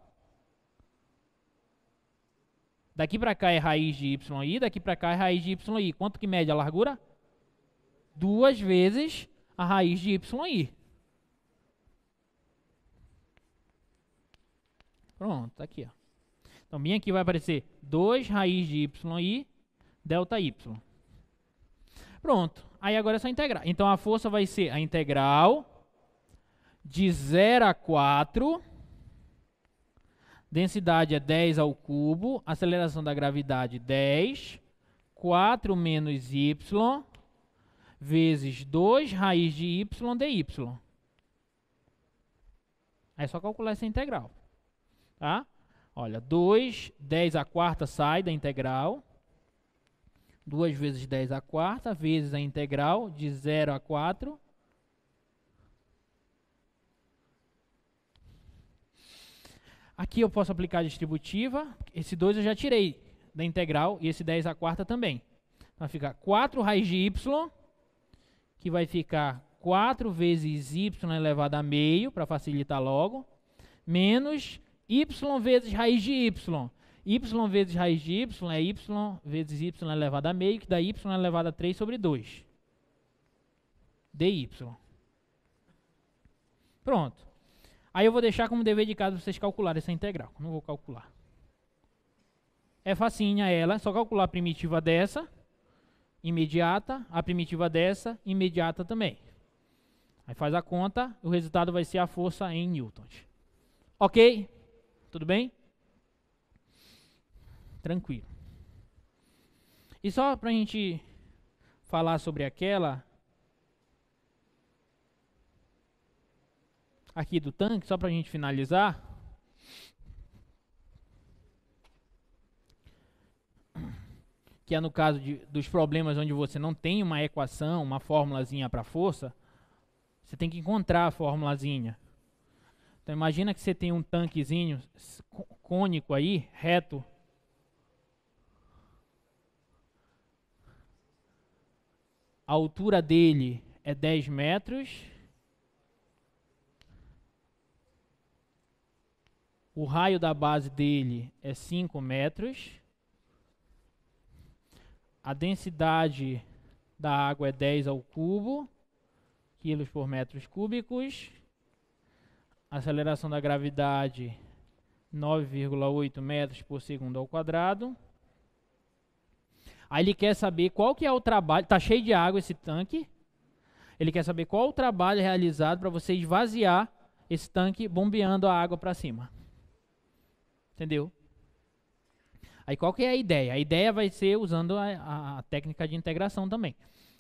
Daqui para cá é raiz de y daqui para cá é raiz de y Quanto que mede a largura? Duas vezes a raiz de yi. Pronto, tá aqui. Ó. Então, bem aqui vai aparecer 2 raiz de yi, delta y. Pronto. Aí agora é só integrar. Então, a força vai ser a integral de 0 a 4. Densidade é 10 ao cubo. Aceleração da gravidade, 10. 4 menos y vezes 2 raiz de y dy. É só calcular essa integral. Tá? Olha, 2, 10 a quarta sai da integral. 2 vezes 10 a quarta, vezes a integral de 0 a 4. Aqui eu posso aplicar a distributiva. Esse 2 eu já tirei da integral e esse 10 a quarta também. Então vai ficar 4 raiz de y que vai ficar 4 vezes y elevado a meio, para facilitar logo, menos y vezes raiz de y. y vezes raiz de y é y vezes y elevado a meio, que dá y elevado a 3 sobre 2. dy. Pronto. Aí eu vou deixar como dever de casa vocês calcularem essa integral. Não vou calcular. É facinha ela, é só calcular a primitiva dessa imediata, a primitiva dessa, imediata também. Aí faz a conta, o resultado vai ser a força em newtons. Ok? Tudo bem? Tranquilo. E só para a gente falar sobre aquela aqui do tanque, só para a gente finalizar. que é no caso de, dos problemas onde você não tem uma equação, uma formulazinha para força, você tem que encontrar a formulazinha. Então imagina que você tem um tanquezinho cônico aí, reto. A altura dele é 10 metros. O raio da base dele é 5 metros a densidade da água é 10 ao cubo, quilos por metros cúbicos. A aceleração da gravidade 9,8 metros por segundo ao quadrado. Aí ele quer saber qual que é o trabalho, Está cheio de água esse tanque. Ele quer saber qual o trabalho é realizado para você esvaziar esse tanque bombeando a água para cima. Entendeu? Aí qual que é a ideia? A ideia vai ser usando a, a, a técnica de integração também.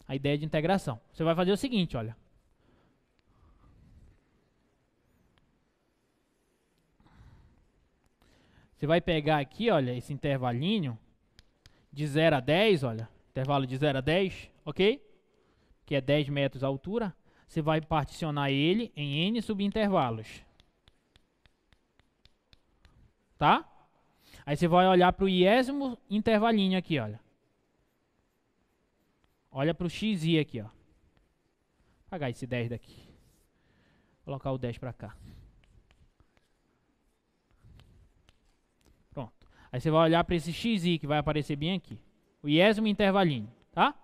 A ideia de integração. Você vai fazer o seguinte, olha. Você vai pegar aqui, olha, esse intervalinho de 0 a 10, olha, intervalo de 0 a 10, ok? Que é 10 metros a altura. Você vai particionar ele em N subintervalos. Tá? Aí você vai olhar para o iésimo intervalinho aqui, olha. Olha para o xi aqui, ó. Vou apagar esse 10 daqui. Vou colocar o 10 para cá. Pronto. Aí você vai olhar para esse xi que vai aparecer bem aqui. O iésimo intervalinho, tá?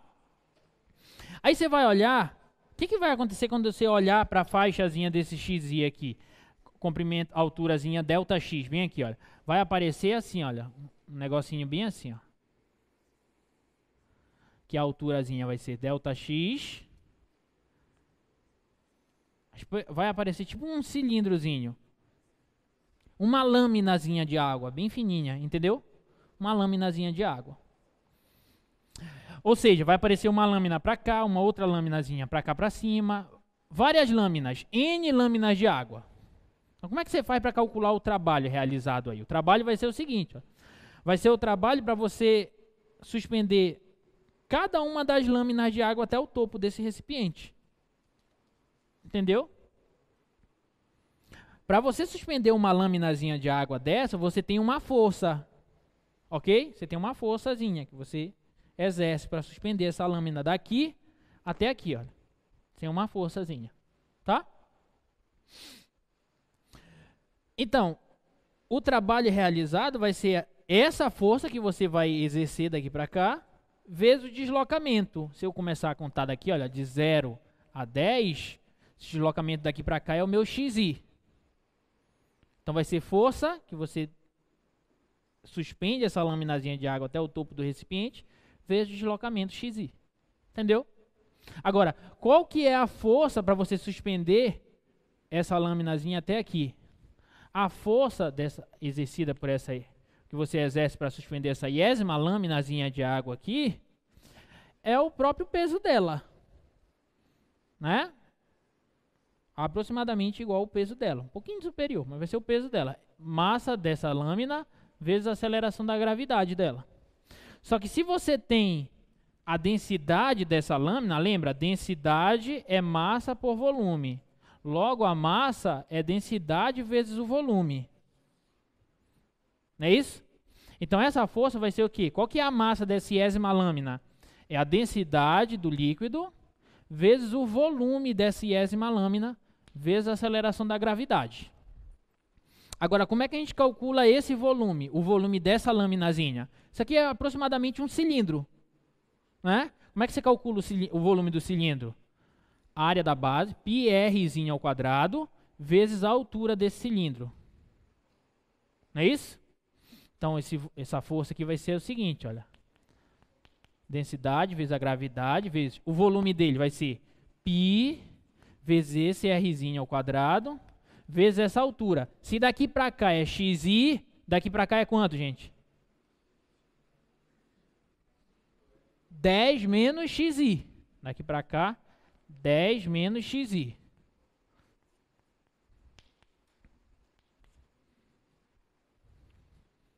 Aí você vai olhar... O que, que vai acontecer quando você olhar para a faixazinha desse xi aqui? comprimento, alturazinha delta x, bem aqui, olha. Vai aparecer assim, olha, um negocinho bem assim, ó. Que a alturazinha vai ser delta x. Vai aparecer tipo um cilindrozinho. Uma laminazinha de água, bem fininha, entendeu? Uma laminazinha de água. Ou seja, vai aparecer uma lâmina para cá, uma outra laminazinha para cá para cima, várias lâminas, N lâminas de água. Então, como é que você faz para calcular o trabalho realizado aí? O trabalho vai ser o seguinte: ó. vai ser o trabalho para você suspender cada uma das lâminas de água até o topo desse recipiente. Entendeu? Para você suspender uma laminazinha de água dessa, você tem uma força. Ok? Você tem uma forçazinha que você exerce para suspender essa lâmina daqui até aqui, ó. Tem uma forçazinha, tá? Então, o trabalho realizado vai ser essa força que você vai exercer daqui para cá, vezes o deslocamento. Se eu começar a contar daqui, olha, de 0 a 10, esse deslocamento daqui para cá é o meu xi. Então vai ser força que você suspende essa laminazinha de água até o topo do recipiente, vezes o deslocamento xi. Entendeu? Agora, qual que é a força para você suspender essa laminazinha até aqui? a força dessa, exercida por essa que você exerce para suspender essa iésima laminazinha de água aqui é o próprio peso dela, né? Aproximadamente igual ao peso dela, um pouquinho superior, mas vai ser o peso dela. Massa dessa lâmina vezes a aceleração da gravidade dela. Só que se você tem a densidade dessa lâmina, lembra? Densidade é massa por volume. Logo, a massa é densidade vezes o volume. Não é isso? Então, essa força vai ser o quê? Qual que é a massa dessa iésima lâmina? É a densidade do líquido vezes o volume dessa iésima lâmina vezes a aceleração da gravidade. Agora, como é que a gente calcula esse volume, o volume dessa laminazinha? Isso aqui é aproximadamente um cilindro. Né? Como é que você calcula o, o volume do cilindro? área da base, πr ao quadrado, vezes a altura desse cilindro. Não é isso? Então, esse, essa força aqui vai ser o seguinte, olha. Densidade vezes a gravidade, vezes o volume dele vai ser π vezes esse rzinho ao quadrado, vezes essa altura. Se daqui para cá é xi, daqui para cá é quanto, gente? 10 menos xi. Daqui para cá 10 menos xi.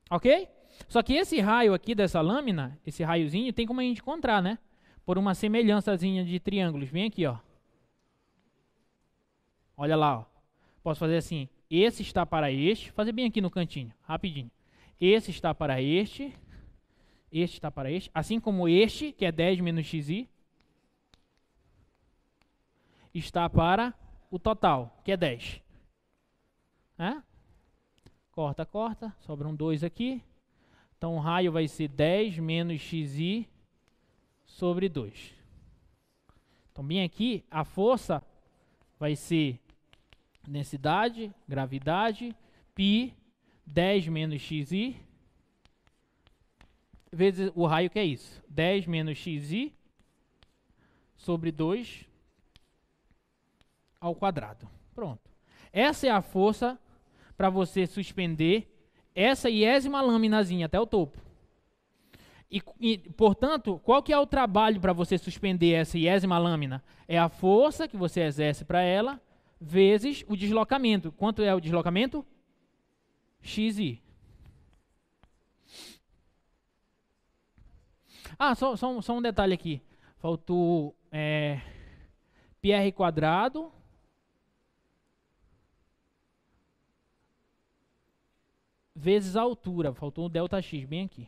Ok? Só que esse raio aqui dessa lâmina, esse raiozinho, tem como a gente encontrar, né? Por uma semelhançazinha de triângulos. Vem aqui, ó. Olha lá, ó. Posso fazer assim. Esse está para este. Fazer bem aqui no cantinho, rapidinho. Esse está para este. Este está para este. Assim como este, que é 10 menos xi está para o total, que é 10. É? Corta, corta, sobram 2 aqui. Então o raio vai ser 10 menos xi sobre 2. Então bem aqui, a força vai ser densidade, gravidade, π, 10 menos xi, vezes o raio que é isso. 10 menos xi sobre 2 ao quadrado. Pronto. Essa é a força para você suspender essa iésima laminazinha até o topo. E, e, portanto, qual que é o trabalho para você suspender essa iésima lâmina? É a força que você exerce para ela vezes o deslocamento. Quanto é o deslocamento? xi. Ah, só, só, só, um detalhe aqui. Faltou é, quadrado vezes a altura. Faltou um delta x bem aqui.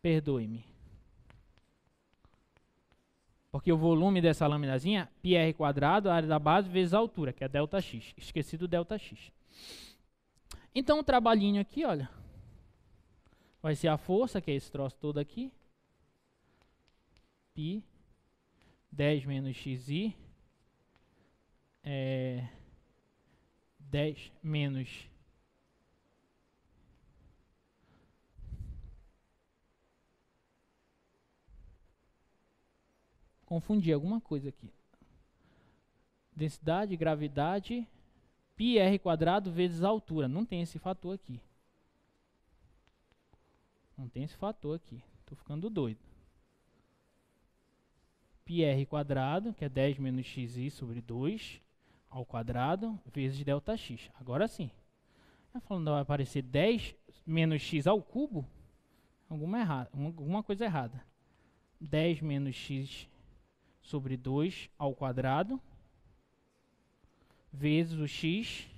Perdoe-me. Porque o volume dessa laminazinha, πr quadrado, a área da base, vezes a altura, que é delta x. Esqueci do delta x. Então, o trabalhinho aqui, olha. Vai ser a força, que é esse troço todo aqui. Pi 10 menos xi é 10 menos confundi alguma coisa aqui. Densidade, gravidade, πr quadrado vezes altura. Não tem esse fator aqui. Não tem esse fator aqui. estou ficando doido. πr quadrado, que é 10 menos xi sobre 2 ao quadrado, vezes delta x. Agora sim. Tá falando vai aparecer 10 menos x ao cubo? Alguma, errada, alguma coisa errada. 10 menos x sobre 2 ao quadrado vezes o x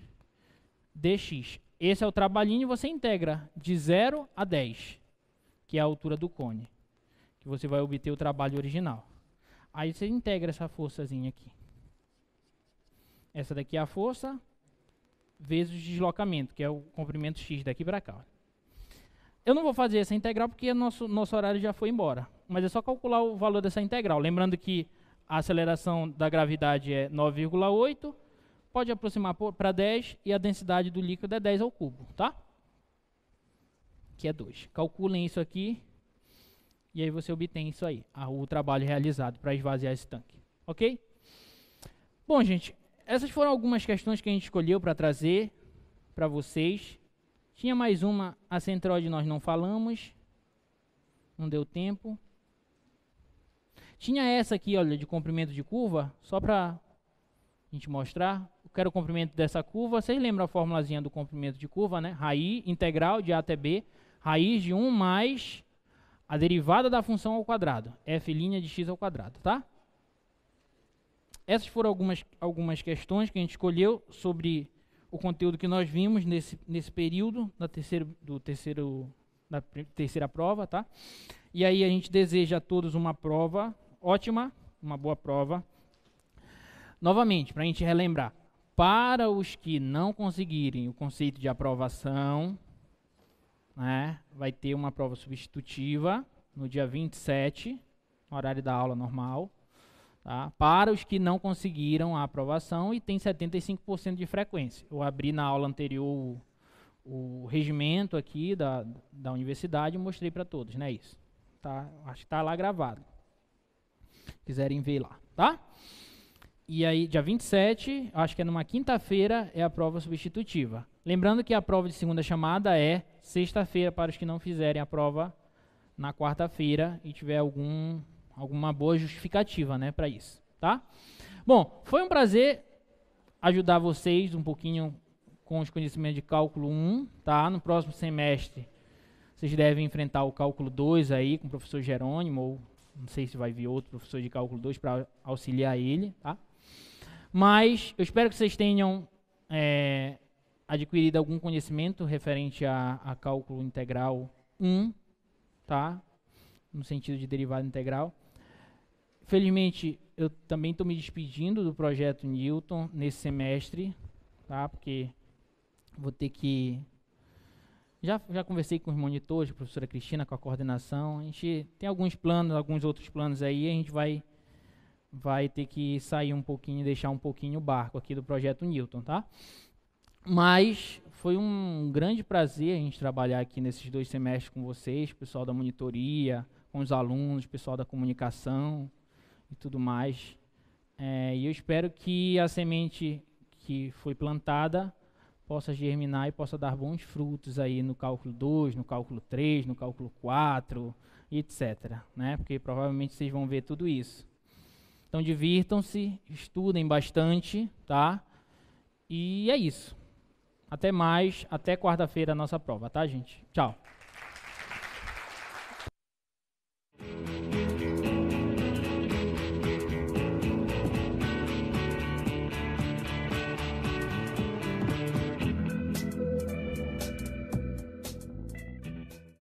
dx. Esse é o trabalhinho e você integra de 0 a 10, que é a altura do cone, que você vai obter o trabalho original. Aí você integra essa forçazinha aqui. Essa daqui é a força vezes o deslocamento, que é o comprimento x daqui para cá. Eu não vou fazer essa integral porque nosso, nosso horário já foi embora. Mas é só calcular o valor dessa integral. Lembrando que a aceleração da gravidade é 9,8, pode aproximar para 10 e a densidade do líquido é 10 ao cubo, tá? Que é 2. Calculem isso aqui e aí você obtém isso aí, o trabalho realizado para esvaziar esse tanque, ok? Bom, gente, essas foram algumas questões que a gente escolheu para trazer para vocês. Tinha mais uma, a centroide nós não falamos, não deu tempo. Tinha essa aqui, olha, de comprimento de curva, só para a gente mostrar. Eu quero o comprimento dessa curva. Vocês lembram a formulazinha do comprimento de curva, né? Raiz integral de A até B, raiz de 1 mais a derivada da função ao quadrado, f' de x ao quadrado, tá? Essas foram algumas, algumas questões que a gente escolheu sobre o conteúdo que nós vimos nesse, nesse período da, terceiro, do terceiro, da terceira prova, tá? E aí a gente deseja a todos uma prova ótima, uma boa prova. Novamente, para a gente relembrar, para os que não conseguirem o conceito de aprovação, né, vai ter uma prova substitutiva no dia 27, no horário da aula normal, tá, para os que não conseguiram a aprovação e tem 75% de frequência. Eu abri na aula anterior o, o regimento aqui da, da universidade e mostrei para todos, não é isso? Tá, acho que está lá gravado quiserem ver lá, tá? E aí, dia 27, acho que é numa quinta-feira, é a prova substitutiva. Lembrando que a prova de segunda chamada é sexta-feira para os que não fizerem a prova na quarta-feira e tiver algum, alguma boa justificativa, né, para isso, tá? Bom, foi um prazer ajudar vocês um pouquinho com os conhecimentos de cálculo 1, tá? No próximo semestre vocês devem enfrentar o cálculo 2 aí com o professor Jerônimo ou não sei se vai vir outro professor de cálculo 2 para auxiliar ele, tá? Mas eu espero que vocês tenham é, adquirido algum conhecimento referente a, a cálculo integral 1, tá? No sentido de derivada integral. Felizmente, eu também estou me despedindo do projeto Newton nesse semestre, tá? Porque vou ter que já, já conversei com os monitores, a professora Cristina, com a coordenação. A gente tem alguns planos, alguns outros planos aí, a gente vai, vai ter que sair um pouquinho, deixar um pouquinho o barco aqui do projeto Newton, tá? Mas foi um grande prazer a gente trabalhar aqui nesses dois semestres com vocês, pessoal da monitoria, com os alunos, pessoal da comunicação e tudo mais. É, e eu espero que a semente que foi plantada possa germinar e possa dar bons frutos aí no cálculo 2, no cálculo 3, no cálculo 4, etc. Né? Porque provavelmente vocês vão ver tudo isso. Então divirtam-se, estudem bastante, tá? E é isso. Até mais, até quarta-feira a nossa prova, tá, gente? Tchau.